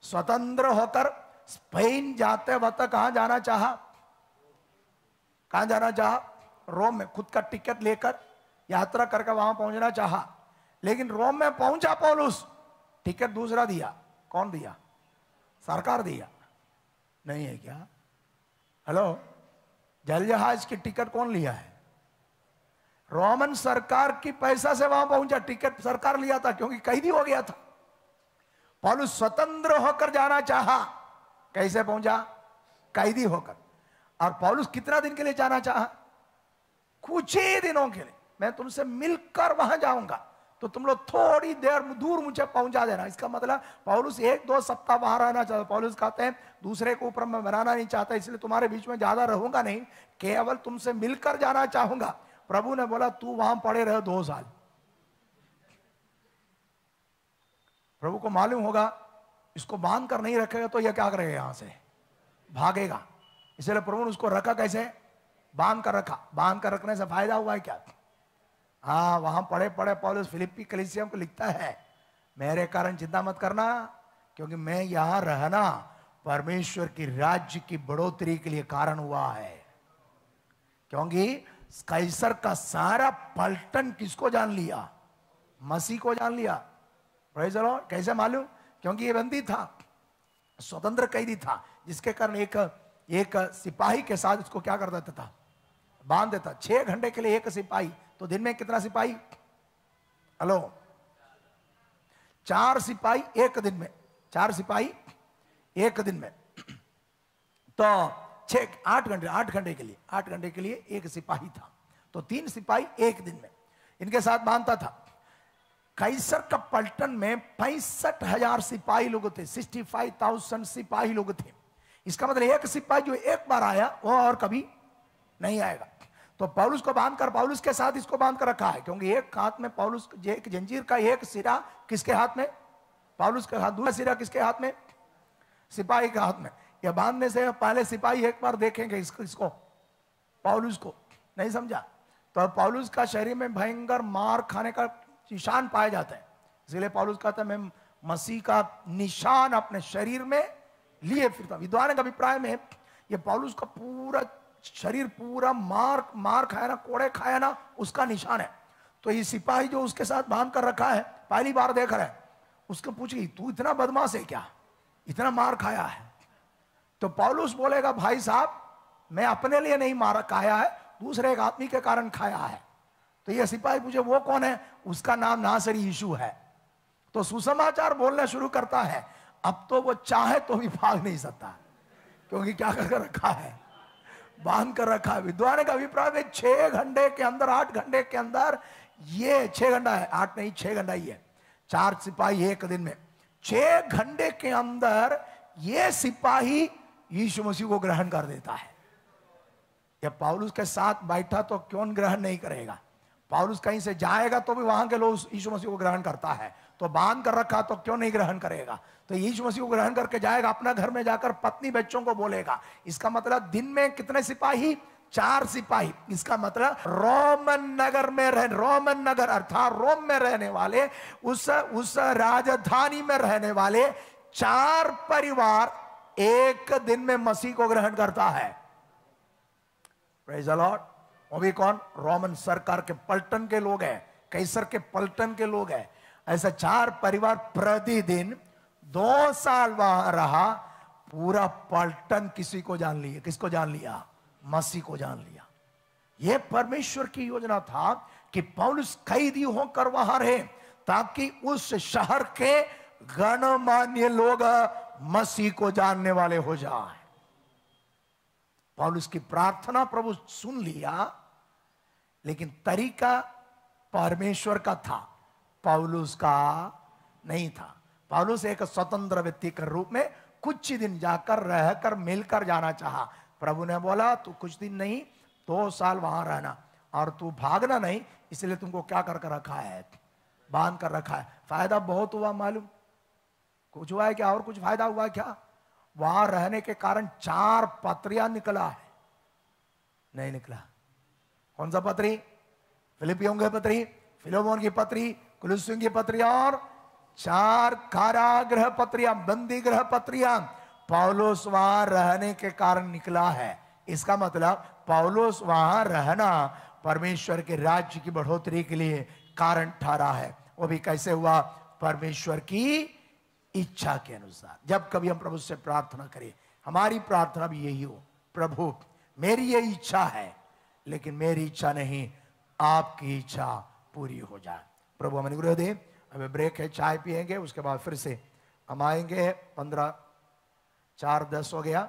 स्वतंत्र होकर स्पेन जाते वक्त कहा जाना चाहा कहा जाना चाहा रोम में खुद का टिकट लेकर यात्रा करके वहां पहुंचना चाहा लेकिन रोम में पहुंचा पॉलुस टिकट दूसरा दिया कौन दिया सरकार दिया नहीं है क्या हेलो जल जहाज की टिकट कौन लिया है रोमन सरकार की पैसा से वहां पहुंचा टिकट सरकार लिया था क्योंकि कैदी हो गया था पॉलुस स्वतंत्र होकर जाना चाहा कैसे पहुंचा कैदी होकर और पॉलुस कितना दिन के लिए जाना चाहा कुछ ही दिनों के लिए मैं तुमसे मिलकर वहां जाऊंगा तो तुम लोग थोड़ी देर दूर मुझे पहुंचा देना इसका मतलब पौलुस एक दो सप्ताह बाहर रहना चाहता पौलुस कहते हैं दूसरे को ऊपर मैं बनाना नहीं चाहता इसलिए तुम्हारे बीच में ज्यादा रहूंगा नहीं केवल तुमसे मिलकर जाना चाहूंगा प्रभु ने बोला तू वहां पड़े रहे दो साल प्रभु को मालूम होगा इसको बांध कर नहीं रखेगा तो यह क्या करेगा यहां से भागेगा इसलिए प्रभु ने उसको रखा कैसे बांध कर रखा बांध कर रखने से फायदा हुआ है क्या हाँ वहां पढ़े पढ़े पॉलिस फिलिपी कलिसियम को लिखता है मेरे कारण चिंता मत करना क्योंकि मैं यहां रहना परमेश्वर की राज्य की बढ़ोतरी के लिए कारण हुआ है क्योंकि कैसर का सारा पलटन किसको जान लिया मसीह को जान लिया चलो कैसे मालूम क्योंकि ये बंदी था स्वतंत्र कैदी था जिसके कारण एक एक सिपाही के साथ उसको क्या कर देता था बांध देता छह घंटे के लिए एक सिपाही तो दिन में कितना सिपाही हेलो चार सिपाही एक दिन में चार सिपाही एक दिन में तो छ आठ घंटे आठ घंटे के लिए आठ घंटे के लिए एक सिपाही था तो तीन सिपाही एक दिन में इनके साथ बांधता था कैसर का पलटन में पैंसठ हजार सिपाही लोग थे सिक्सटी फाइव थाउजेंड सिपाही लोग थे इसका मतलब एक सिपाही जो एक बार आया वो और कभी नहीं आएगा तो पौलुस को बांधकर पौलुस के साथ इसको बांध कर रखा है क्योंकि एक हाथ में पौलुस एक जंजीर का एक सिरा किसके हाथ में पौलुस का हाथ दूसरा सिरा किसके हाथ में सिपाही के हाथ में यह बांधने से पहले सिपाही एक बार देखेंगे इसको इसको पौलुस को नहीं समझा तो पौलुस का शरीर में भयंकर मार खाने का निशान पाया जाता है इसलिए पौलुस कहते हैं मैं मसीह का निशान अपने शरीर में लिए फिरता विद्वान का अभिप्राय में यह पौलुस का पूरा शरीर पूरा मार मार खाया ना कोड़े खाया ना उसका निशान है तो ये सिपाही जो उसके साथ बांध कर रखा है पहली बार देख रहा है उसको पूछी तू इतना बदमाश है क्या इतना मार खाया है तो पॉलुस बोलेगा भाई साहब मैं अपने लिए नहीं मार खाया है दूसरे एक आदमी के कारण खाया है तो ये सिपाही पूछे वो कौन है उसका नाम नासरी यीशु है तो सुसमाचार बोलना शुरू करता है अब तो वो चाहे तो भी भाग नहीं सकता क्योंकि क्या कर रखा है बांध कर रखा है विद्वान का अभिप्राय है छह घंटे के अंदर आठ घंटे के अंदर ये छह घंटा है आठ नहीं छह घंटा ही है चार सिपाही एक दिन में छह घंटे के अंदर ये सिपाही यीशु मसीह को ग्रहण कर देता है या पावलुस के साथ बैठा तो क्यों ग्रहण नहीं करेगा पावलुस कहीं से जाएगा तो भी वहां के लोग यीशु मसीह को ग्रहण करता है तो बांध कर रखा तो क्यों नहीं ग्रहण करेगा तो यीशु मसीह को ग्रहण करके जाएगा अपना घर में जाकर पत्नी बच्चों को बोलेगा इसका मतलब दिन में कितने सिपाही चार सिपाही इसका मतलब रोमन नगर में रह रोमन नगर अर्थात रोम में रहने वाले उस उस राजधानी में रहने वाले चार परिवार एक दिन में मसीह को ग्रहण करता है वो भी कौन रोमन सरकार के पलटन के लोग हैं कैसर के पलटन के लोग हैं ऐसा चार परिवार प्रतिदिन दो साल वहां रहा पूरा पलटन किसी को जान लिया किसको जान लिया मसी को जान लिया यह परमेश्वर की योजना था कि पौलुस कैदी होकर वहां रहे ताकि उस शहर के गणमान्य लोग मसीह को जानने वाले हो जाए पौलुस की प्रार्थना प्रभु सुन लिया लेकिन तरीका परमेश्वर का था पावलुस का नहीं था पावलुस एक स्वतंत्र व्यक्ति के रूप में कुछ ही दिन जाकर रहकर मिलकर जाना चाहा प्रभु ने बोला तू कुछ दिन नहीं दो साल वहां रहना और तू भागना नहीं इसलिए तुमको क्या कर कर रखा है बांध कर रखा है फायदा बहुत हुआ मालूम कुछ हुआ है क्या और कुछ फायदा हुआ क्या वहां रहने के कारण चार पत्रिया निकला है नहीं निकला कौन सा पत्री फिलिपियों की पत्री फिलोमोन की पत्री उलुसुंगी पत्री और चार कारागृह पत्रियां बंदी ग्रह पत्रियां पावलोस वहां रहने के कारण निकला है इसका मतलब पावलोस वहां रहना परमेश्वर के राज्य की बढ़ोतरी के लिए कारण ठहरा है वो भी कैसे हुआ परमेश्वर की इच्छा के अनुसार जब कभी हम प्रभु से प्रार्थना करें हमारी प्रार्थना भी यही हो प्रभु मेरी ये इच्छा है लेकिन मेरी इच्छा नहीं आपकी इच्छा पूरी हो जाए प्रभु हम अनुग्रह दे हमें ब्रेक है चाय पियेंगे उसके बाद फिर से हम आएंगे पंद्रह चार दस हो गया